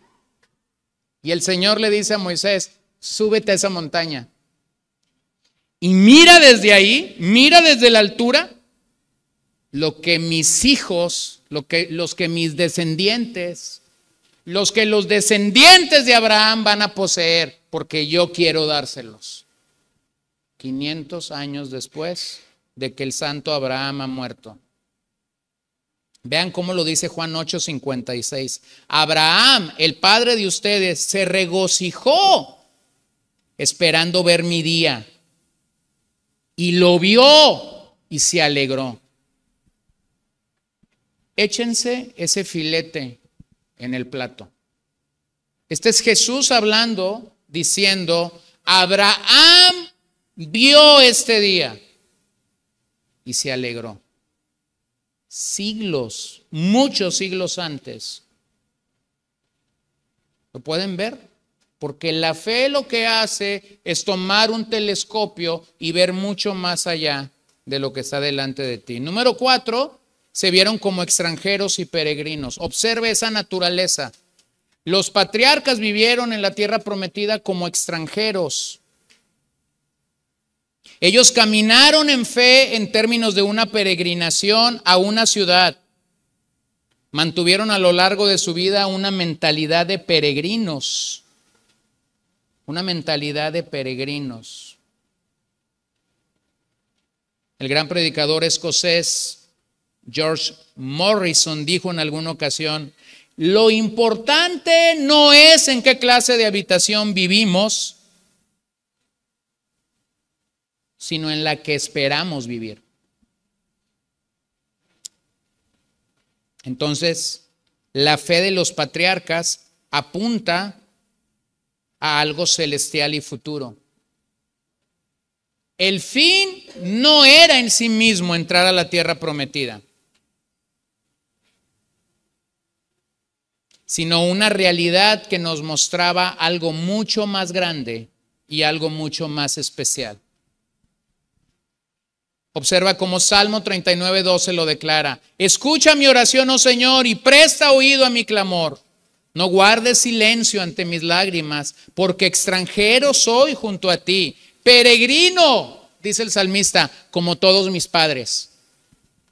Y el Señor le dice a Moisés, súbete a esa montaña. Y mira desde ahí, mira desde la altura lo que mis hijos, lo que, los que mis descendientes, los que los descendientes de Abraham van a poseer, porque yo quiero dárselos. 500 años después de que el santo Abraham ha muerto. Vean cómo lo dice Juan 8:56. Abraham, el padre de ustedes, se regocijó esperando ver mi día. Y lo vio y se alegró échense ese filete en el plato. Este es Jesús hablando, diciendo, Abraham vio este día y se alegró. Siglos, muchos siglos antes. ¿Lo pueden ver? Porque la fe lo que hace es tomar un telescopio y ver mucho más allá de lo que está delante de ti. Número cuatro, se vieron como extranjeros y peregrinos. Observe esa naturaleza. Los patriarcas vivieron en la tierra prometida como extranjeros. Ellos caminaron en fe en términos de una peregrinación a una ciudad. Mantuvieron a lo largo de su vida una mentalidad de peregrinos. Una mentalidad de peregrinos. El gran predicador escocés George Morrison dijo en alguna ocasión, lo importante no es en qué clase de habitación vivimos, sino en la que esperamos vivir. Entonces, la fe de los patriarcas apunta a algo celestial y futuro. El fin no era en sí mismo entrar a la tierra prometida. sino una realidad que nos mostraba algo mucho más grande y algo mucho más especial. Observa cómo Salmo 39, 12 lo declara. Escucha mi oración, oh Señor, y presta oído a mi clamor. No guardes silencio ante mis lágrimas, porque extranjero soy junto a ti. Peregrino, dice el salmista, como todos mis padres.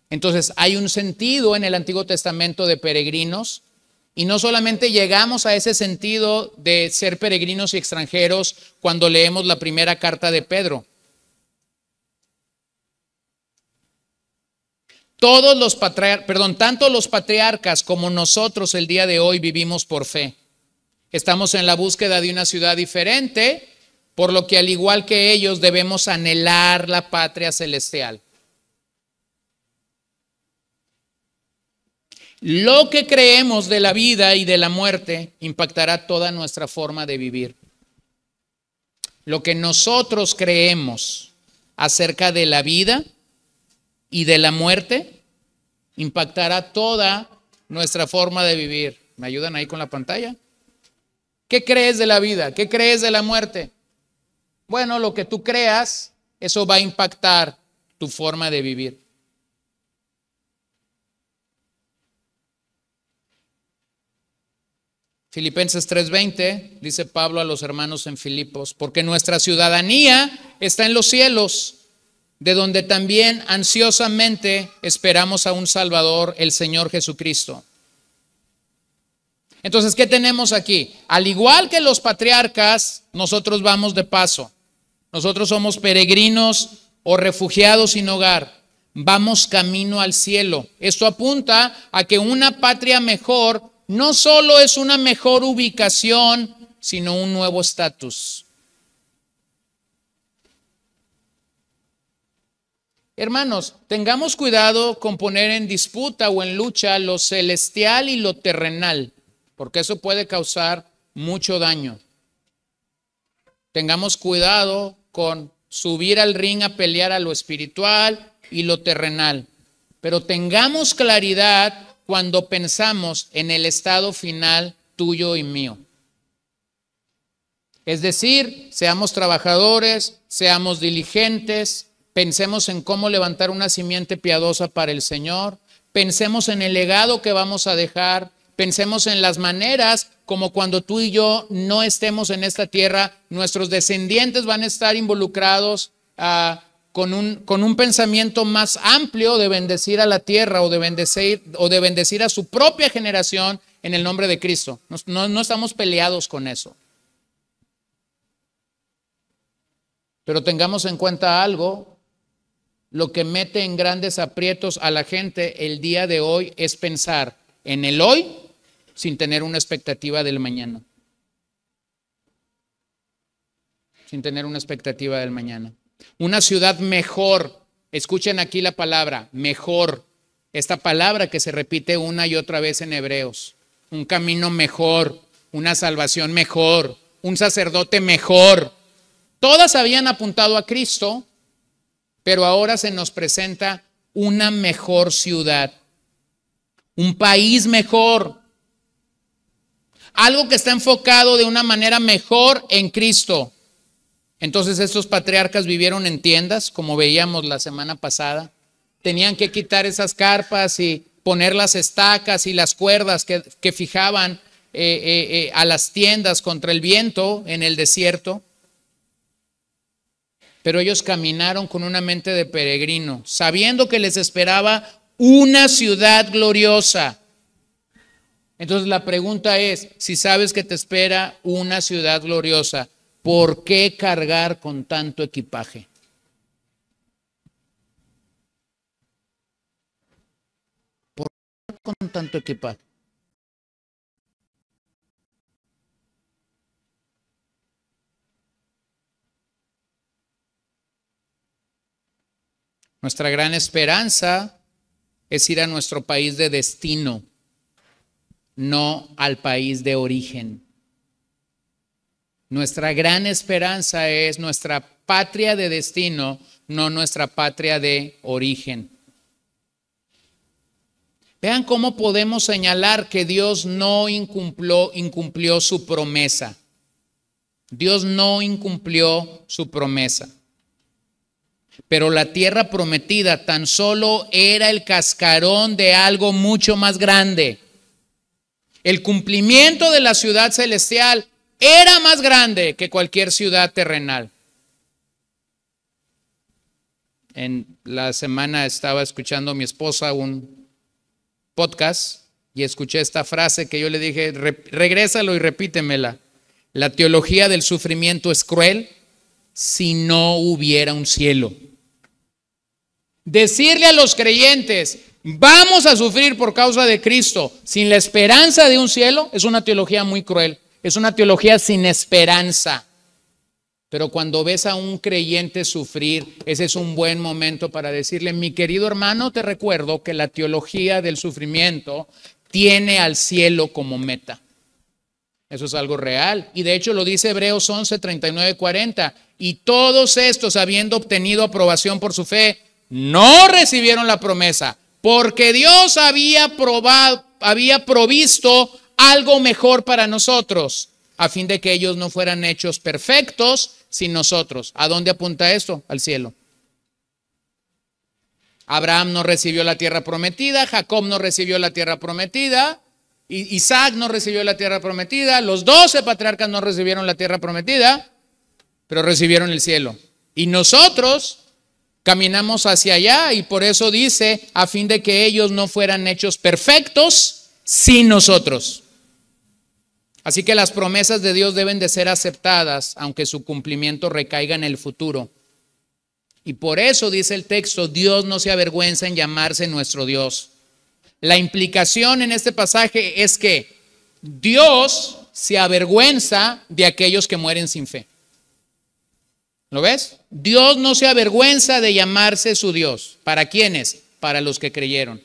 Entonces, hay un sentido en el Antiguo Testamento de peregrinos y no solamente llegamos a ese sentido de ser peregrinos y extranjeros cuando leemos la primera carta de Pedro. Todos los perdón, tanto los patriarcas como nosotros el día de hoy vivimos por fe. Estamos en la búsqueda de una ciudad diferente, por lo que al igual que ellos debemos anhelar la patria celestial. Lo que creemos de la vida y de la muerte impactará toda nuestra forma de vivir. Lo que nosotros creemos acerca de la vida y de la muerte impactará toda nuestra forma de vivir. ¿Me ayudan ahí con la pantalla? ¿Qué crees de la vida? ¿Qué crees de la muerte? Bueno, lo que tú creas, eso va a impactar tu forma de vivir. Filipenses 3:20, dice Pablo a los hermanos en Filipos, porque nuestra ciudadanía está en los cielos, de donde también ansiosamente esperamos a un Salvador, el Señor Jesucristo. Entonces, ¿qué tenemos aquí? Al igual que los patriarcas, nosotros vamos de paso. Nosotros somos peregrinos o refugiados sin hogar. Vamos camino al cielo. Esto apunta a que una patria mejor no solo es una mejor ubicación, sino un nuevo estatus. Hermanos, tengamos cuidado con poner en disputa o en lucha lo celestial y lo terrenal, porque eso puede causar mucho daño. Tengamos cuidado con subir al ring a pelear a lo espiritual y lo terrenal, pero tengamos claridad cuando pensamos en el estado final tuyo y mío. Es decir, seamos trabajadores, seamos diligentes, pensemos en cómo levantar una simiente piadosa para el Señor, pensemos en el legado que vamos a dejar, pensemos en las maneras como cuando tú y yo no estemos en esta tierra, nuestros descendientes van a estar involucrados, a ah, con un, pensamiento más amplio de bendecir a la tierra o de bendecir, o de bendecir a su propia generación en el nombre de Cristo. no estamos peleados con eso. Pero tengamos en cuenta algo, lo que mete en grandes aprietos a la gente el día de hoy es pensar en el hoy sin tener una expectativa del mañana. Sin tener una expectativa del mañana una ciudad mejor. Escuchen aquí la palabra, mejor. Esta palabra que se repite una y otra vez en Hebreos. Un camino mejor, una salvación mejor, un sacerdote mejor. Todas habían apuntado a Cristo, pero ahora se nos presenta una mejor ciudad, un país mejor, algo que está enfocado de una manera mejor en Cristo. Entonces estos patriarcas vivieron en tiendas, como veíamos la semana pasada. Tenían que quitar esas carpas y poner las estacas y las cuerdas que, fijaban eh, eh, eh, a las tiendas contra el viento en el desierto. Pero ellos caminaron con una mente de peregrino, sabiendo que les esperaba una ciudad gloriosa. Entonces la pregunta es, si sabes que te espera una ciudad gloriosa, ¿Por qué cargar con tanto equipaje? ¿Por qué con tanto equipaje? Nuestra gran esperanza es ir a nuestro país de destino, no al país de origen. Nuestra gran esperanza es nuestra patria de destino, no nuestra patria de origen. Vean cómo podemos señalar que Dios no incumplió, incumplió su promesa. Dios no incumplió su promesa. Pero la tierra prometida tan solo era el cascarón de algo mucho más grande. El cumplimiento de la ciudad celestial era más grande que cualquier ciudad terrenal. En la semana estaba escuchando a mi esposa un podcast y escuché esta frase que yo le dije, regrésalo y repítemela. La teología del sufrimiento es cruel si no hubiera un cielo. Decirle a los creyentes, vamos a sufrir por causa de Cristo sin la esperanza de un cielo, es una teología muy cruel. Es una teología sin esperanza. Pero cuando ves a un creyente sufrir, ese es un buen momento para decirle, mi querido hermano, te recuerdo que la teología del sufrimiento tiene al cielo como meta. Eso es algo real. Y de hecho lo dice Hebreos 11, 39, 40. Y todos estos, habiendo obtenido aprobación por su fe, no recibieron la promesa, porque Dios había, probado, había provisto algo mejor para nosotros, a fin de que ellos no fueran hechos perfectos sin nosotros. ¿A dónde apunta esto? Al cielo. Abraham no recibió la tierra prometida, Jacob no recibió la tierra prometida, Isaac no recibió la tierra prometida, los doce patriarcas no recibieron la tierra prometida, pero recibieron el cielo. Y nosotros caminamos hacia allá y por eso dice, a fin de que ellos no fueran hechos perfectos sin nosotros. Así que las promesas de Dios deben de ser aceptadas, aunque su cumplimiento recaiga en el futuro. Y por eso dice el texto, Dios no se avergüenza en llamarse nuestro Dios. La implicación en este pasaje es que Dios se avergüenza de aquellos que mueren sin fe. ¿Lo ves? Dios no se avergüenza de llamarse su Dios. ¿Para quiénes? Para los que creyeron.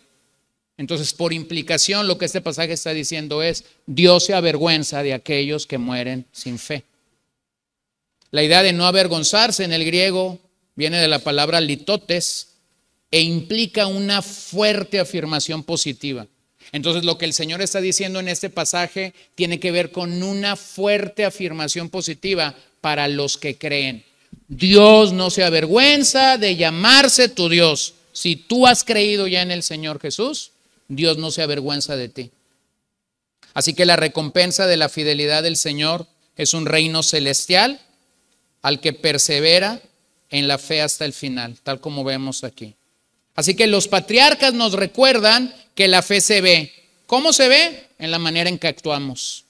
Entonces, por implicación, lo que este pasaje está diciendo es, Dios se avergüenza de aquellos que mueren sin fe. La idea de no avergonzarse en el griego viene de la palabra litotes e implica una fuerte afirmación positiva. Entonces, lo que el Señor está diciendo en este pasaje tiene que ver con una fuerte afirmación positiva para los que creen. Dios no se avergüenza de llamarse tu Dios. Si tú has creído ya en el Señor Jesús, Dios no se avergüenza de ti. Así que la recompensa de la fidelidad del Señor es un reino celestial al que persevera en la fe hasta el final, tal como vemos aquí. Así que los patriarcas nos recuerdan que la fe se ve. ¿Cómo se ve? En la manera en que actuamos.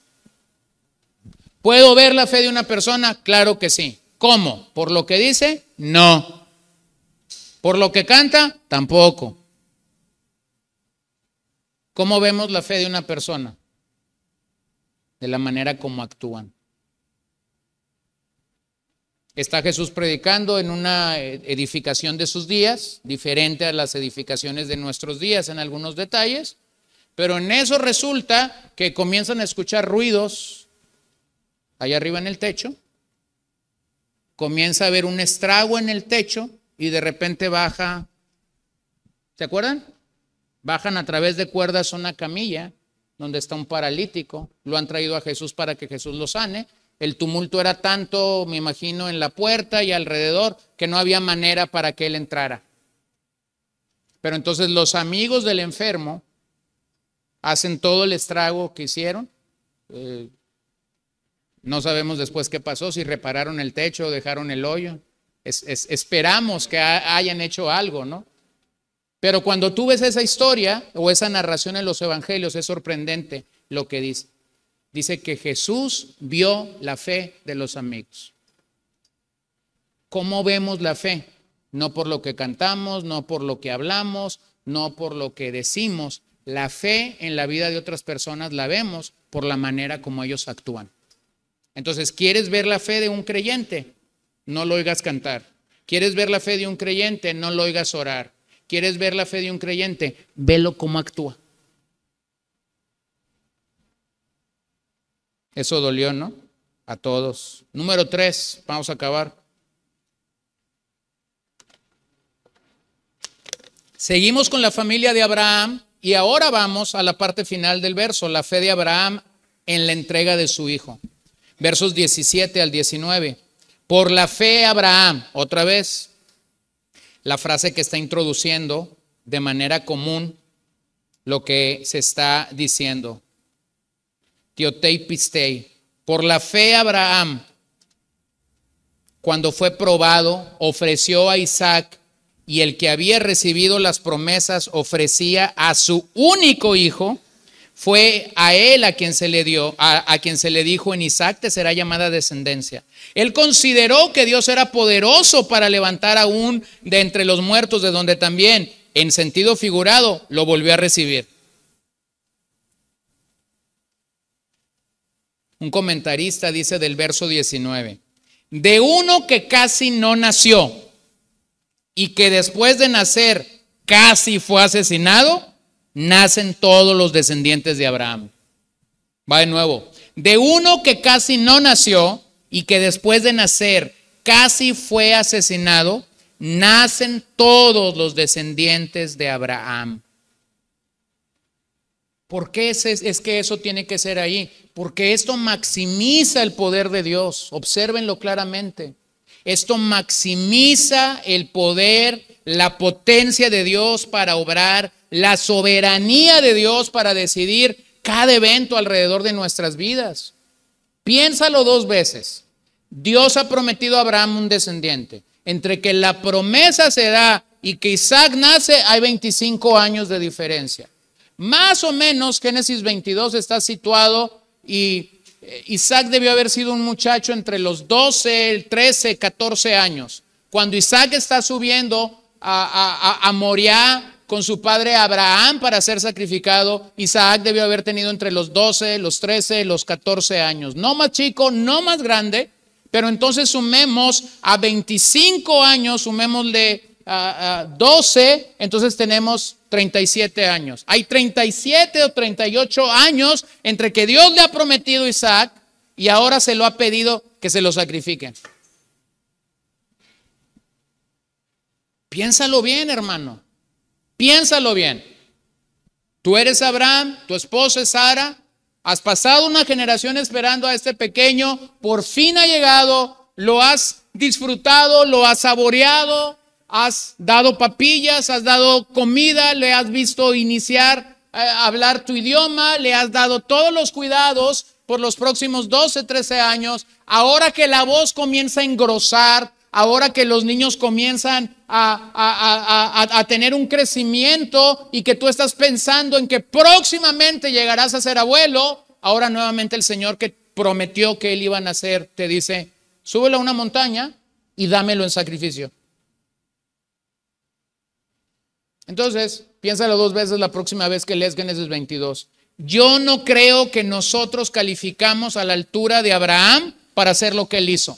¿Puedo ver la fe de una persona? Claro que sí. ¿Cómo? ¿Por lo que dice? No. ¿Por lo que canta? Tampoco. ¿Cómo vemos la fe de una persona? De la manera como actúan. Está Jesús predicando en una eh, edificación de sus días, diferente a las edificaciones de nuestros días en algunos detalles, pero en eso resulta que comienzan a escuchar ruidos allá arriba en el techo, comienza a haber un estrago en el techo y de repente baja. ¿Se acuerdan? Bajan a través de cuerdas una camilla donde está un paralítico, lo han traído a Jesús para que Jesús lo sane. El tumulto era tanto, me imagino, en la puerta y alrededor, que no había manera para que él entrara. Pero entonces los amigos del enfermo hacen todo el estrago que hicieron. Eh, no sabemos después qué pasó, si repararon el techo o dejaron el hoyo. esperamos que hayan hecho algo, ¿no? Pero cuando tú ves esa historia o esa narración en los evangelios, es sorprendente lo que dice. Dice que Jesús vio la fe de los amigos. ¿Cómo vemos la fe? No por lo que cantamos, no por lo que hablamos, no por lo que decimos. La fe en la vida de otras personas la vemos por la manera como ellos actúan. Entonces, ¿quieres ver la fe de un creyente? No lo oigas cantar. ¿Quieres ver la fe de un creyente? No lo oigas orar. ¿Quieres ver la fe de un creyente? Velo cómo actúa. Eso dolió, ¿no? A todos. Número tres, vamos a acabar. Seguimos con la familia de Abraham y ahora vamos a la parte final del verso, la fe de Abraham en la entrega de su hijo. Versos 17 al 19. Por la fe Abraham, otra vez, la frase que está introduciendo de manera común lo que se está diciendo. Por la fe Abraham, cuando fue probado, ofreció a Isaac y el que había recibido las promesas ofrecía a su único hijo fue a él a quien se le dio, a, quien se le dijo en Isaac te será llamada descendencia. Él consideró que Dios era poderoso para levantar a un de entre los muertos, de donde también, en sentido figurado, lo volvió a recibir. Un comentarista dice del verso 19, de uno que casi no nació y que después de nacer casi fue asesinado, nacen todos los descendientes de Abraham. Va de nuevo. De uno que casi no nació y que después de nacer casi fue asesinado, nacen todos los descendientes de Abraham. ¿Por qué es, que eso tiene que ser ahí? Porque esto maximiza el poder de Dios. Obsérvenlo claramente. Esto maximiza el poder, la potencia de Dios para obrar la soberanía de Dios para decidir cada evento alrededor de nuestras vidas. Piénsalo dos veces. Dios ha prometido a Abraham un descendiente. Entre que la promesa se da y que Isaac nace, hay 25 años de diferencia. Más o menos Génesis 22 está situado y eh, Isaac debió haber sido un muchacho entre los 12, 13, 14 años. Cuando Isaac está subiendo a, a, a Moriah, con su padre Abraham para ser sacrificado, Isaac debió haber tenido entre los 12, los 13, los 14 años. No más chico, no más grande, pero entonces sumemos a 25 años, sumemos de 12, entonces tenemos 37 años. Hay 37 o 38 años entre que Dios le ha prometido a Isaac y ahora se lo ha pedido que se lo sacrifiquen. Piénsalo bien, hermano. Piénsalo bien. Tú eres Abraham, tu esposa es Sara, has pasado una generación esperando a este pequeño, por fin ha llegado, lo has disfrutado, lo has saboreado, has dado papillas, has dado comida, le has visto iniciar a eh, hablar tu idioma, le has dado todos los cuidados por los próximos 12, 13 años. Ahora que la voz comienza a engrosar, Ahora que los niños comienzan a, tener un crecimiento y que tú estás pensando en que próximamente llegarás a ser abuelo, ahora nuevamente el Señor que prometió que Él iba a nacer te dice, súbelo a una montaña y dámelo en sacrificio. Entonces, piénsalo dos veces la próxima vez que lees Génesis 22. Yo no creo que nosotros calificamos a la altura de Abraham para hacer lo que él hizo.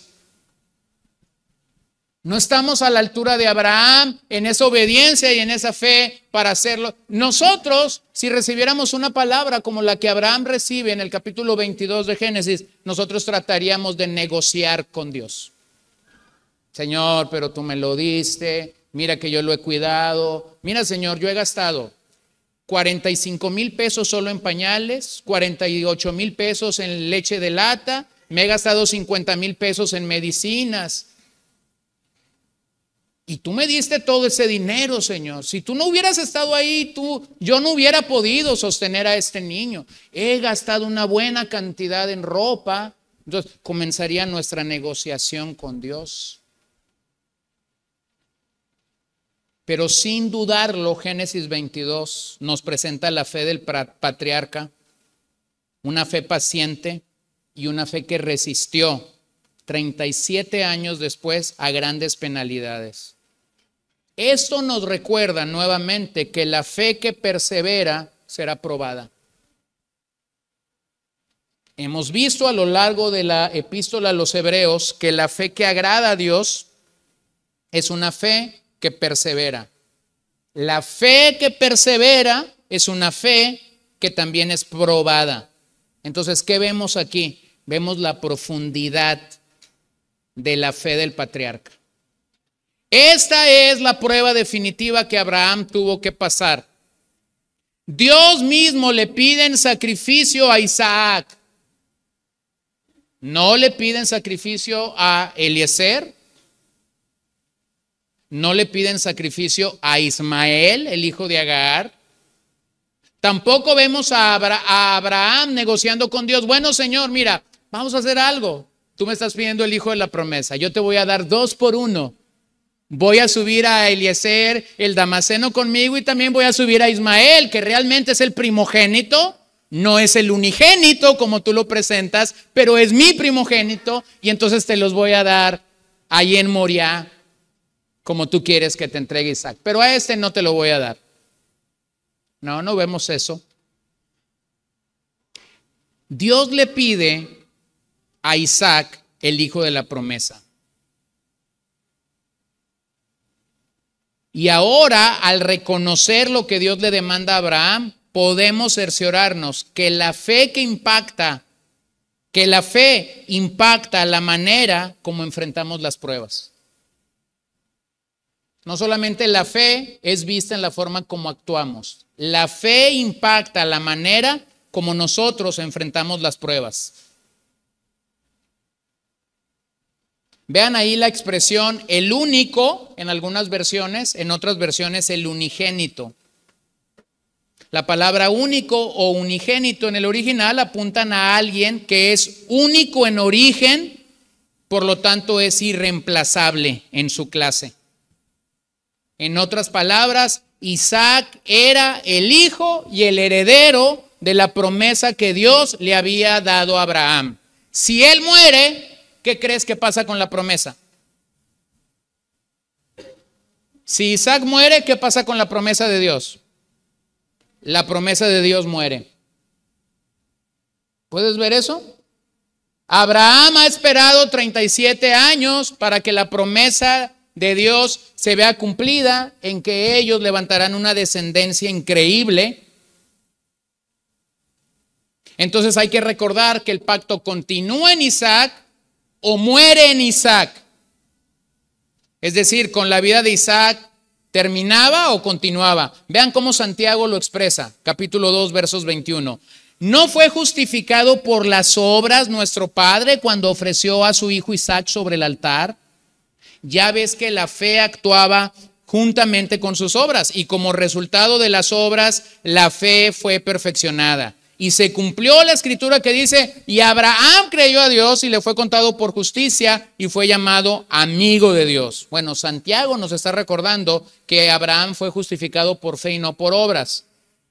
No estamos a la altura de Abraham en esa obediencia y en esa fe para hacerlo. Nosotros, si recibiéramos una palabra como la que Abraham recibe en el capítulo 22 de Génesis, nosotros trataríamos de negociar con Dios. Señor, pero tú me lo diste, mira que yo lo he cuidado, mira Señor, yo he gastado 45 mil pesos solo en pañales, 48 mil pesos en leche de lata, me he gastado 50 mil pesos en medicinas y tú me diste todo ese dinero, Señor. Si tú no hubieras estado ahí, tú, yo no hubiera podido sostener a este niño. He gastado una buena cantidad en ropa. Entonces comenzaría nuestra negociación con Dios. Pero sin dudarlo, Génesis 22 nos presenta la fe del patriarca, una fe paciente y una fe que resistió 37 años después a grandes penalidades. Esto nos recuerda nuevamente que la fe que persevera será probada. Hemos visto a lo largo de la epístola a los hebreos que la fe que agrada a Dios es una fe que persevera. La fe que persevera es una fe que también es probada. Entonces, ¿qué vemos aquí? Vemos la profundidad de la fe del patriarca. Esta es la prueba definitiva que Abraham tuvo que pasar. Dios mismo le pide en sacrificio a Isaac. No le piden sacrificio a Eliezer. No le piden sacrificio a Ismael, el hijo de Agar. Tampoco vemos a, a Abraham negociando con Dios. Bueno, Señor, mira, vamos a hacer algo. Tú me estás pidiendo el hijo de la promesa. Yo te voy a dar dos por uno Voy a subir a Eliezer, el Damaseno conmigo, y también voy a subir a Ismael, que realmente es el primogénito, no es el unigénito como tú lo presentas, pero es mi primogénito, y entonces te los voy a dar ahí en Moria como tú quieres que te entregue Isaac. Pero a este no te lo voy a dar. No, no vemos eso. Dios le pide a Isaac el hijo de la promesa. Y ahora, al reconocer lo que Dios le demanda a Abraham, podemos cerciorarnos que la fe que impacta, que la fe impacta la manera como enfrentamos las pruebas. No solamente la fe es vista en la forma como actuamos, la fe impacta la manera como nosotros enfrentamos las pruebas. Vean ahí la expresión el único en algunas versiones, en otras versiones el unigénito. La palabra único o unigénito en el original apuntan a alguien que es único en origen, por lo tanto es irreemplazable en su clase. En otras palabras, Isaac era el hijo y el heredero de la promesa que Dios le había dado a Abraham. Si él muere, ¿Qué crees que pasa con la promesa? Si Isaac muere, ¿qué pasa con la promesa de Dios? La promesa de Dios muere. ¿Puedes ver eso? Abraham ha esperado 37 años para que la promesa de Dios se vea cumplida en que ellos levantarán una descendencia increíble. Entonces hay que recordar que el pacto continúa en Isaac o muere en Isaac. Es decir, con la vida de Isaac terminaba o continuaba. Vean cómo Santiago lo expresa, capítulo 2, versos 21. ¿No fue justificado por las obras nuestro Padre cuando ofreció a su hijo Isaac sobre el altar? Ya ves que la fe actuaba juntamente con sus obras y como resultado de las obras la fe fue perfeccionada. Y se cumplió la escritura que dice, y Abraham creyó a Dios y le fue contado por justicia y fue llamado amigo de Dios. Bueno, Santiago nos está recordando que Abraham fue justificado por fe y no por obras.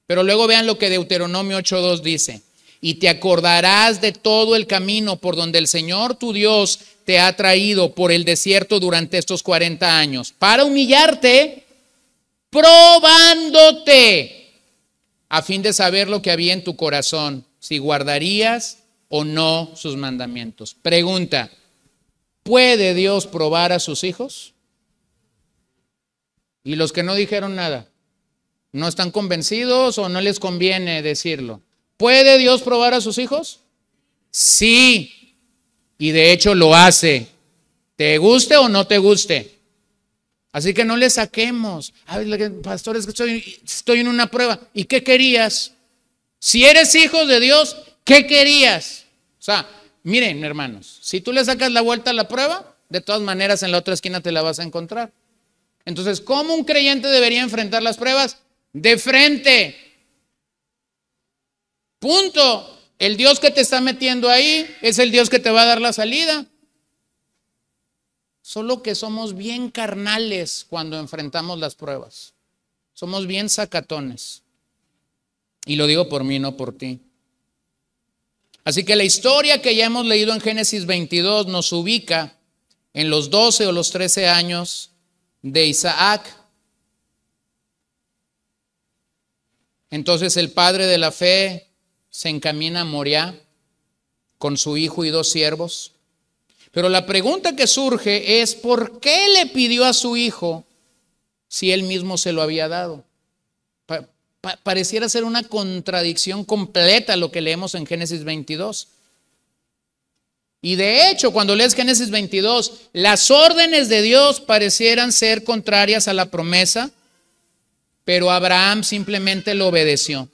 Pero luego vean lo que Deuteronomio 8.2 dice. Y te acordarás de todo el camino por donde el Señor tu Dios te ha traído por el desierto durante estos 40 años, para humillarte, probándote a fin de saber lo que había en tu corazón, si guardarías o no sus mandamientos. Pregunta, ¿puede Dios probar a sus hijos? Y los que no dijeron nada, no están convencidos o no les conviene decirlo. ¿Puede Dios probar a sus hijos? Sí, y de hecho lo hace. ¿Te guste o no te guste? Así que no le saquemos. pastor, pastores, estoy, estoy en una prueba. ¿Y qué querías? Si eres hijo de Dios, ¿qué querías? O sea, miren, hermanos, si tú le sacas la vuelta a la prueba, de todas maneras en la otra esquina te la vas a encontrar. Entonces, ¿cómo un creyente debería enfrentar las pruebas? De frente. Punto. El Dios que te está metiendo ahí es el Dios que te va a dar la salida. Solo que somos bien carnales cuando enfrentamos las pruebas. Somos bien sacatones. Y lo digo por mí, no por ti. Así que la historia que ya hemos leído en Génesis 22 nos ubica en los 12 o los 13 años de Isaac. Entonces el padre de la fe se encamina a Moriah con su hijo y dos siervos. Pero la pregunta que surge es, ¿por qué le pidió a su hijo si él mismo se lo había dado? pareciera ser una contradicción completa lo que leemos en Génesis 22. Y de hecho, cuando lees Génesis 22, las órdenes de Dios parecieran ser contrarias a la promesa, pero Abraham simplemente lo obedeció.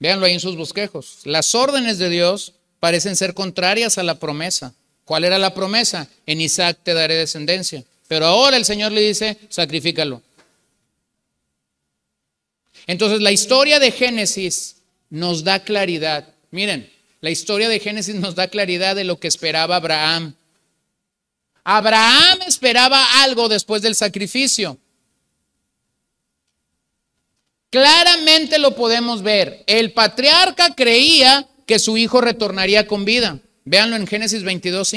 Véanlo ahí en sus bosquejos. Las órdenes de Dios parecen ser contrarias a la promesa. ¿Cuál era la promesa? En Isaac te daré descendencia. Pero ahora el Señor le dice, sacrifícalo. Entonces la historia de Génesis nos da claridad. Miren, la historia de Génesis nos da claridad de lo que esperaba Abraham. Abraham esperaba algo después del sacrificio. Claramente lo podemos ver. El patriarca creía que su hijo retornaría con vida. Véanlo en Génesis 22,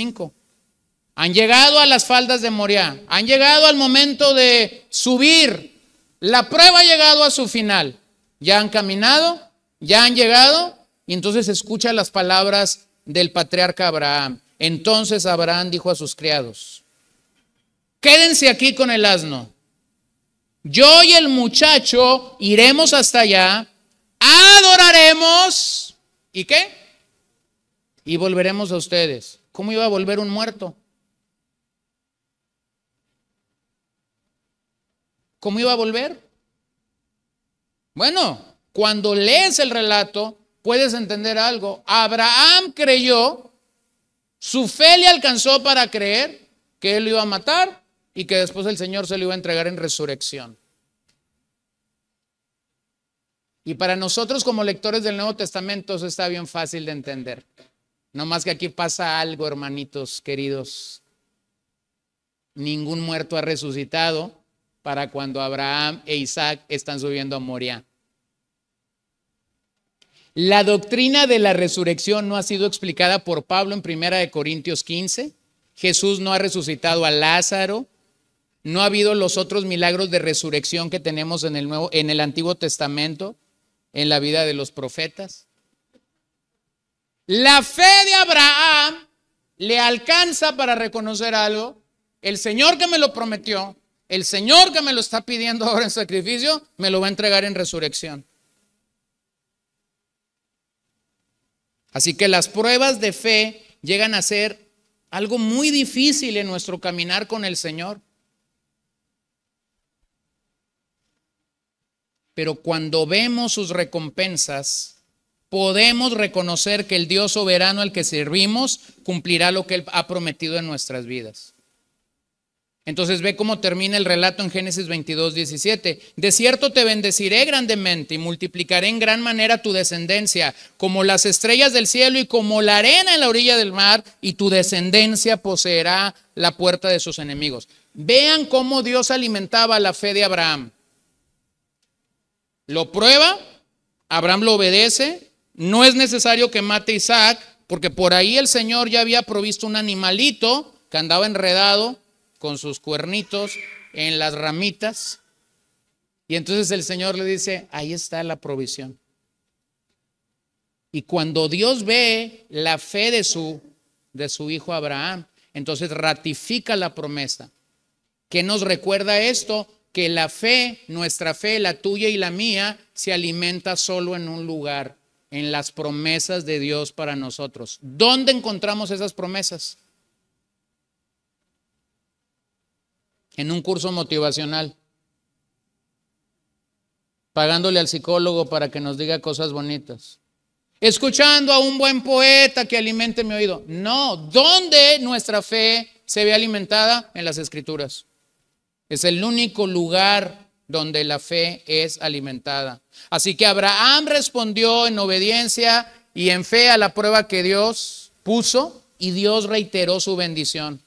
Han llegado a las faldas de Moria. han llegado al momento de subir. La prueba ha llegado a su final. Ya han caminado, ya han llegado, y entonces escucha las palabras del patriarca Abraham. Entonces Abraham dijo a sus criados, quédense aquí con el asno. Yo y el muchacho iremos hasta allá, adoraremos ¿Y qué? Y volveremos a ustedes. ¿Cómo iba a volver un muerto? ¿Cómo iba a volver? Bueno, cuando lees el relato, puedes entender algo. Abraham creyó, su fe le alcanzó para creer que él lo iba a matar y que después el Señor se lo iba a entregar en resurrección. Y para nosotros como lectores del Nuevo Testamento eso está bien fácil de entender. No más que aquí pasa algo, hermanitos queridos. Ningún muerto ha resucitado para cuando Abraham e Isaac están subiendo a Moria. La doctrina de la resurrección no ha sido explicada por Pablo en 1 de Corintios 15. Jesús no ha resucitado a Lázaro. No ha habido los otros milagros de resurrección que tenemos en el, nuevo, en el Antiguo Testamento en la vida de los profetas. La fe de Abraham le alcanza para reconocer algo. El Señor que me lo prometió, el Señor que me lo está pidiendo ahora en sacrificio, me lo va a entregar en resurrección. Así que las pruebas de fe llegan a ser algo muy difícil en nuestro caminar con el Señor. Pero cuando vemos sus recompensas, podemos reconocer que el Dios soberano al que servimos cumplirá lo que Él ha prometido en nuestras vidas. Entonces ve cómo termina el relato en Génesis 22, 17. De cierto te bendeciré grandemente y multiplicaré en gran manera tu descendencia, como las estrellas del cielo y como la arena en la orilla del mar, y tu descendencia poseerá la puerta de sus enemigos. Vean cómo Dios alimentaba la fe de Abraham. Lo prueba, Abraham lo obedece, no es necesario que mate a Isaac, porque por ahí el Señor ya había provisto un animalito que andaba enredado con sus cuernitos en las ramitas. Y entonces el Señor le dice, ahí está la provisión. Y cuando Dios ve la fe de su, de su hijo Abraham, entonces ratifica la promesa. ¿Qué nos recuerda esto? que la fe, nuestra fe, la tuya y la mía, se alimenta solo en un lugar, en las promesas de Dios para nosotros. ¿Dónde encontramos esas promesas? En un curso motivacional, pagándole al psicólogo para que nos diga cosas bonitas, escuchando a un buen poeta que alimente mi oído. No, ¿dónde nuestra fe se ve alimentada? En las escrituras. Es el único lugar donde la fe es alimentada. Así que Abraham respondió en obediencia y en fe a la prueba que Dios puso y Dios reiteró su bendición.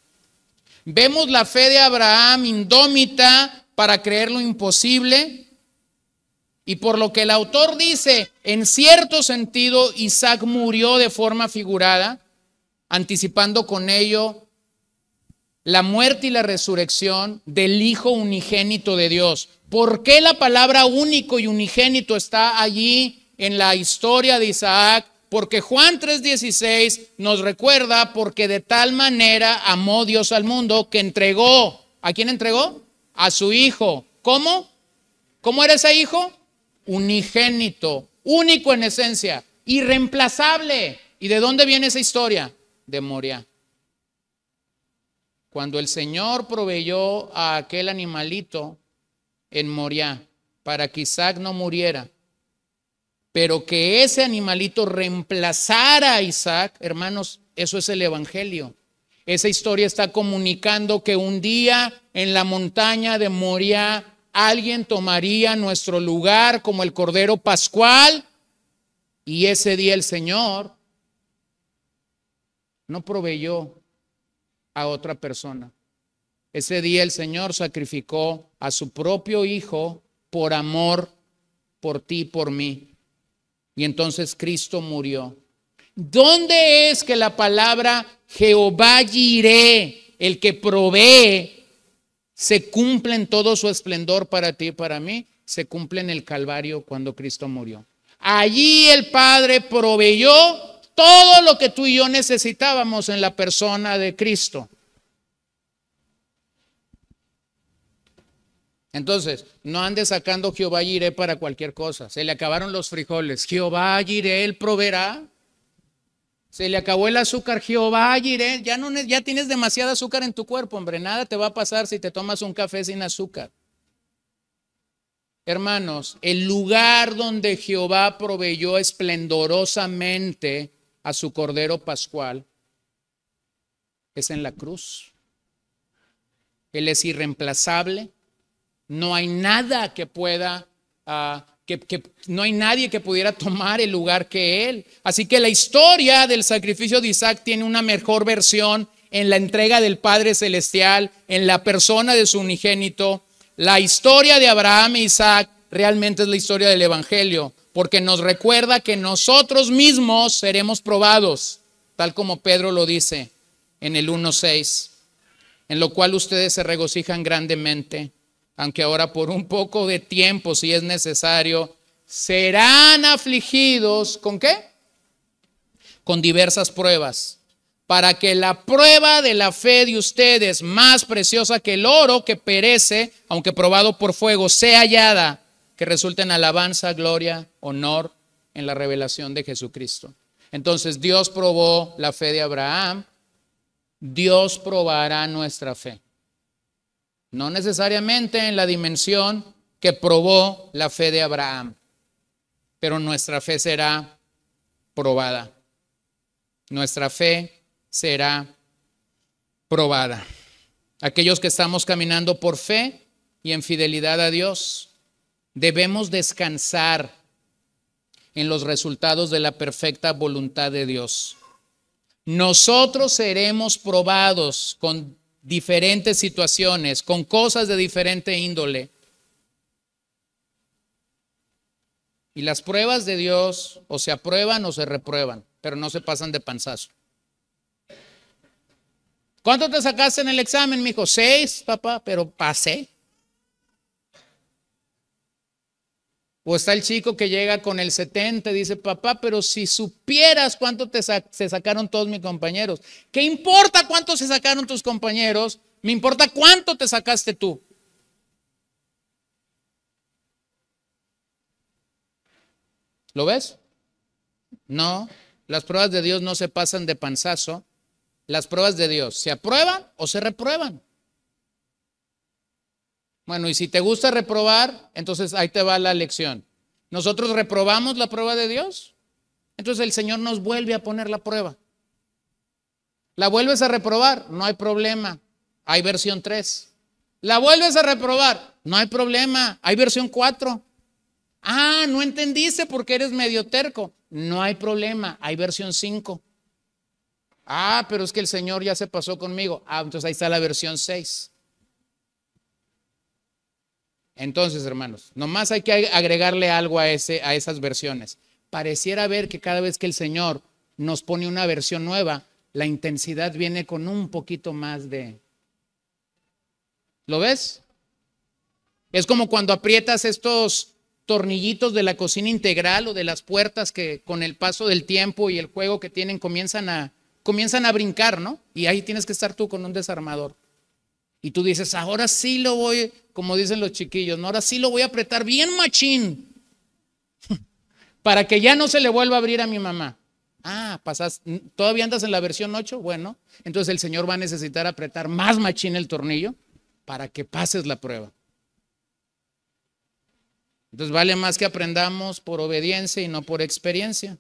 Vemos la fe de Abraham indómita para creer lo imposible. Y por lo que el autor dice, en cierto sentido, Isaac murió de forma figurada, anticipando con ello la muerte y la resurrección del Hijo unigénito de Dios. ¿Por qué la palabra único y unigénito está allí en la historia de Isaac? Porque Juan 3:16 nos recuerda, porque de tal manera amó Dios al mundo que entregó, ¿a quién entregó? A su Hijo. ¿Cómo? ¿Cómo era ese Hijo? Unigénito, único en esencia, irreemplazable. ¿Y de dónde viene esa historia? De Moria. Cuando el Señor proveyó a aquel animalito en Moriah para que Isaac no muriera, pero que ese animalito reemplazara a Isaac, hermanos, eso es el Evangelio. Esa historia está comunicando que un día en la montaña de Moria alguien tomaría nuestro lugar como el Cordero Pascual y ese día el Señor no proveyó a otra persona. Ese día el Señor sacrificó a su propio Hijo por amor, por ti, por mí. Y entonces Cristo murió. ¿Dónde es que la palabra Jehová iré el que provee, se cumple en todo su esplendor para ti y para mí? Se cumple en el Calvario cuando Cristo murió. Allí el Padre proveyó todo lo que tú y yo necesitábamos en la persona de Cristo. Entonces, no andes sacando Jehová iré para cualquier cosa. Se le acabaron los frijoles. Jehová iré, él proveerá. Se le acabó el azúcar. Jehová iré. Ya, no, ya tienes demasiado azúcar en tu cuerpo, hombre. Nada te va a pasar si te tomas un café sin azúcar. Hermanos, el lugar donde Jehová proveyó esplendorosamente a su Cordero Pascual es en la cruz. Él es irreemplazable. No hay nada que pueda, ah, que, no hay nadie que pudiera tomar el lugar que Él. Así que la historia del sacrificio de Isaac tiene una mejor versión en la entrega del Padre Celestial, en la persona de su unigénito. La historia de Abraham e Isaac realmente es la historia del Evangelio, porque nos recuerda que nosotros mismos seremos probados, tal como Pedro lo dice en el 1.6, en lo cual ustedes se regocijan grandemente, aunque ahora por un poco de tiempo, si es necesario, serán afligidos con qué? Con diversas pruebas, para que la prueba de la fe de ustedes, más preciosa que el oro que perece, aunque probado por fuego, sea hallada que resulta en alabanza, gloria, honor en la revelación de Jesucristo. Entonces Dios probó la fe de Abraham, Dios probará nuestra fe. No necesariamente en la dimensión que probó la fe de Abraham, pero nuestra fe será probada. Nuestra fe será probada. Aquellos que estamos caminando por fe y en fidelidad a Dios, Debemos descansar en los resultados de la perfecta voluntad de Dios. Nosotros seremos probados con diferentes situaciones, con cosas de diferente índole. Y las pruebas de Dios o se aprueban o se reprueban, pero no se pasan de panzazo. ¿Cuánto te sacaste en el examen, hijo? Seis, papá, pero pasé. O está el chico que llega con el 70 y dice, papá, pero si supieras cuánto te se sacaron todos mis compañeros, ¿qué importa cuánto se sacaron tus compañeros? Me importa cuánto te sacaste tú. ¿Lo ves? No, las pruebas de Dios no se pasan de panzazo. Las pruebas de Dios se aprueban o se reprueban. Bueno, y si te gusta reprobar, entonces ahí te va la lección. Nosotros reprobamos la prueba de Dios, entonces el Señor nos vuelve a poner la prueba. La vuelves a reprobar, no hay problema, hay versión 3. La vuelves a reprobar, no hay problema, hay versión 4. Ah, no entendiste porque eres medio terco, no hay problema, hay versión 5. Ah, pero es que el Señor ya se pasó conmigo. Ah, entonces ahí está la versión 6. Entonces, hermanos, nomás hay que agregarle algo a, ese, a esas versiones. Pareciera ver que cada vez que el Señor nos pone una versión nueva, la intensidad viene con un poquito más de... ¿Lo ves? Es como cuando aprietas estos tornillitos de la cocina integral o de las puertas que con el paso del tiempo y el juego que tienen comienzan a, comienzan a brincar, ¿no? Y ahí tienes que estar tú con un desarmador. Y tú dices, ahora sí lo voy, como dicen los chiquillos, ¿no? ahora sí lo voy a apretar bien machín para que ya no se le vuelva a abrir a mi mamá. Ah, pasas, todavía andas en la versión 8, bueno, entonces el Señor va a necesitar apretar más machín el tornillo para que pases la prueba. Entonces vale más que aprendamos por obediencia y no por experiencia.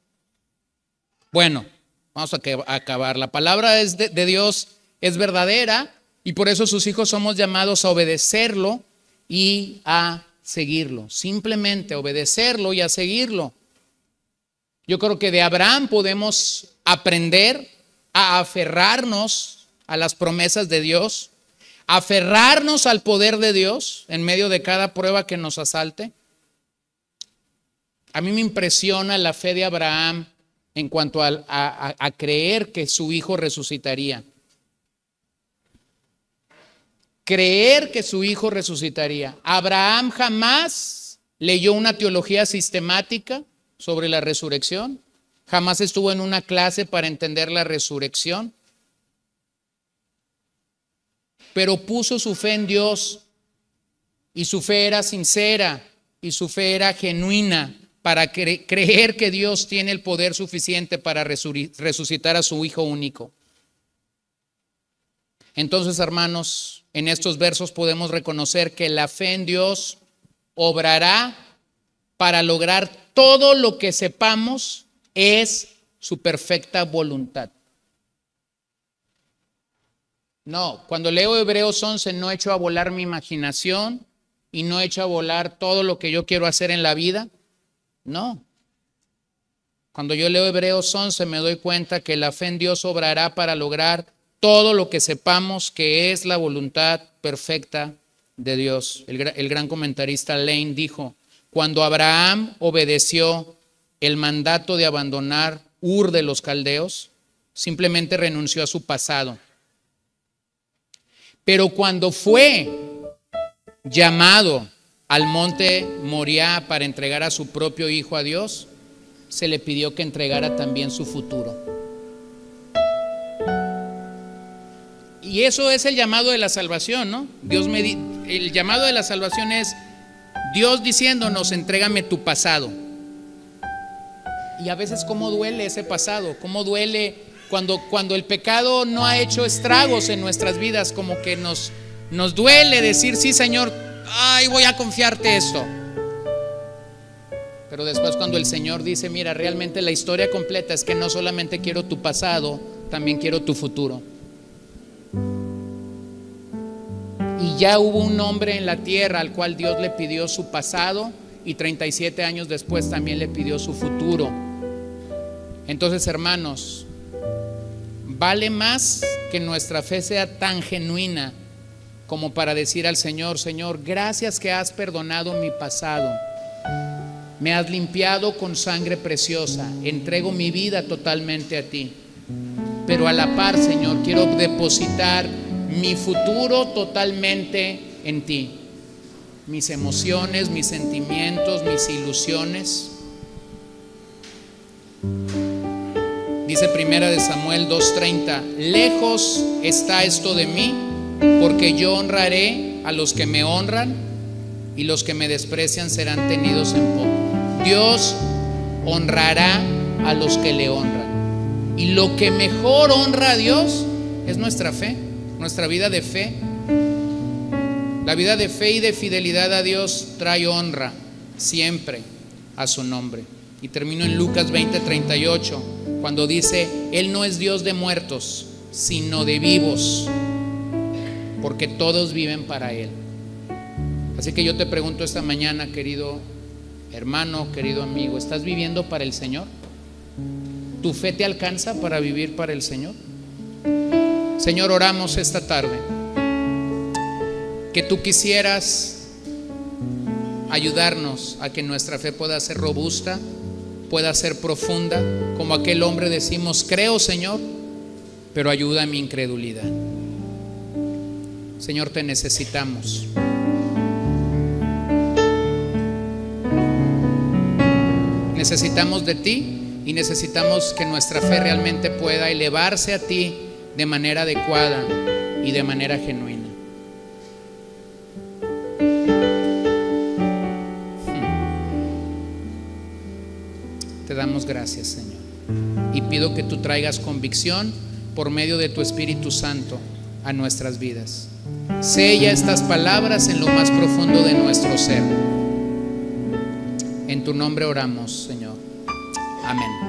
Bueno, vamos a, que, acabar. La palabra es de Dios es verdadera y por eso sus hijos somos llamados a obedecerlo y a seguirlo, simplemente obedecerlo y a seguirlo. Yo creo que de Abraham podemos aprender a aferrarnos a las promesas de Dios, aferrarnos al poder de Dios en medio de cada prueba que nos asalte. A mí me impresiona la fe de Abraham en cuanto a, a creer que su hijo resucitaría creer que su hijo resucitaría. Abraham jamás leyó una teología sistemática sobre la resurrección, jamás estuvo en una clase para entender la resurrección, pero puso su fe en Dios y su fe era sincera y su fe era genuina para creer que Dios tiene el poder suficiente para resucitar a su Hijo único. Entonces, hermanos, en estos versos podemos reconocer que la fe en Dios obrará para lograr todo lo que sepamos es su perfecta voluntad. No, cuando leo Hebreos 11 no echo a volar mi imaginación y no echo a volar todo lo que yo quiero hacer en la vida. No. Cuando yo leo Hebreos 11 me doy cuenta que la fe en Dios obrará para lograr todo lo que sepamos que es la voluntad perfecta de Dios. El, gran comentarista Lane dijo, cuando Abraham obedeció el mandato de abandonar Ur de los Caldeos, simplemente renunció a su pasado. Pero cuando fue llamado al monte Moriah para entregar a su propio hijo a Dios, se le pidió que entregara también su futuro. Y eso es el llamado de la salvación, ¿no? Dios me el llamado de la salvación es Dios diciéndonos, entrégame tu pasado. Y a veces cómo duele ese pasado, cómo duele cuando, cuando el pecado no ha hecho estragos en nuestras vidas, como que nos, nos duele decir, sí Señor, ay, voy a confiarte esto. Pero después cuando el Señor dice, mira, realmente la historia completa es que no solamente quiero tu pasado, también quiero tu futuro. Y ya hubo un hombre en la tierra al cual Dios le pidió su pasado y 37 años después también le pidió su futuro. Entonces, hermanos, vale más que nuestra fe sea tan genuina como para decir al Señor, Señor, gracias que has perdonado mi pasado. Me has limpiado con sangre preciosa. Entrego mi vida totalmente a ti. Pero a la par, Señor, quiero depositar mi futuro totalmente en ti. Mis emociones, mis sentimientos, mis ilusiones. Dice primera de Samuel 2:30, lejos está esto de mí, porque yo honraré a los que me honran y los que me desprecian serán tenidos en poco. Dios honrará a los que le honran. Y lo que mejor honra a Dios es nuestra fe nuestra vida de fe. La vida de fe y de fidelidad a Dios trae honra siempre a su nombre. Y termino en Lucas 20, 38, cuando dice, Él no es Dios de muertos, sino de vivos, porque todos viven para Él. Así que yo te pregunto esta mañana, querido hermano, querido amigo, ¿estás viviendo para el Señor? ¿Tu fe te alcanza para vivir para el Señor? Señor, oramos esta tarde que tú quisieras ayudarnos a que nuestra fe pueda ser robusta, pueda ser profunda, como aquel hombre decimos, creo Señor, pero ayuda a mi incredulidad. Señor, te necesitamos. Necesitamos de ti y necesitamos que nuestra fe realmente pueda elevarse a ti de manera adecuada y de manera genuina. Hmm. Te damos gracias, Señor. Y pido que tú traigas convicción por medio de tu Espíritu Santo a nuestras vidas. Sella estas palabras en lo más profundo de nuestro ser. En tu nombre oramos, Señor. Amén.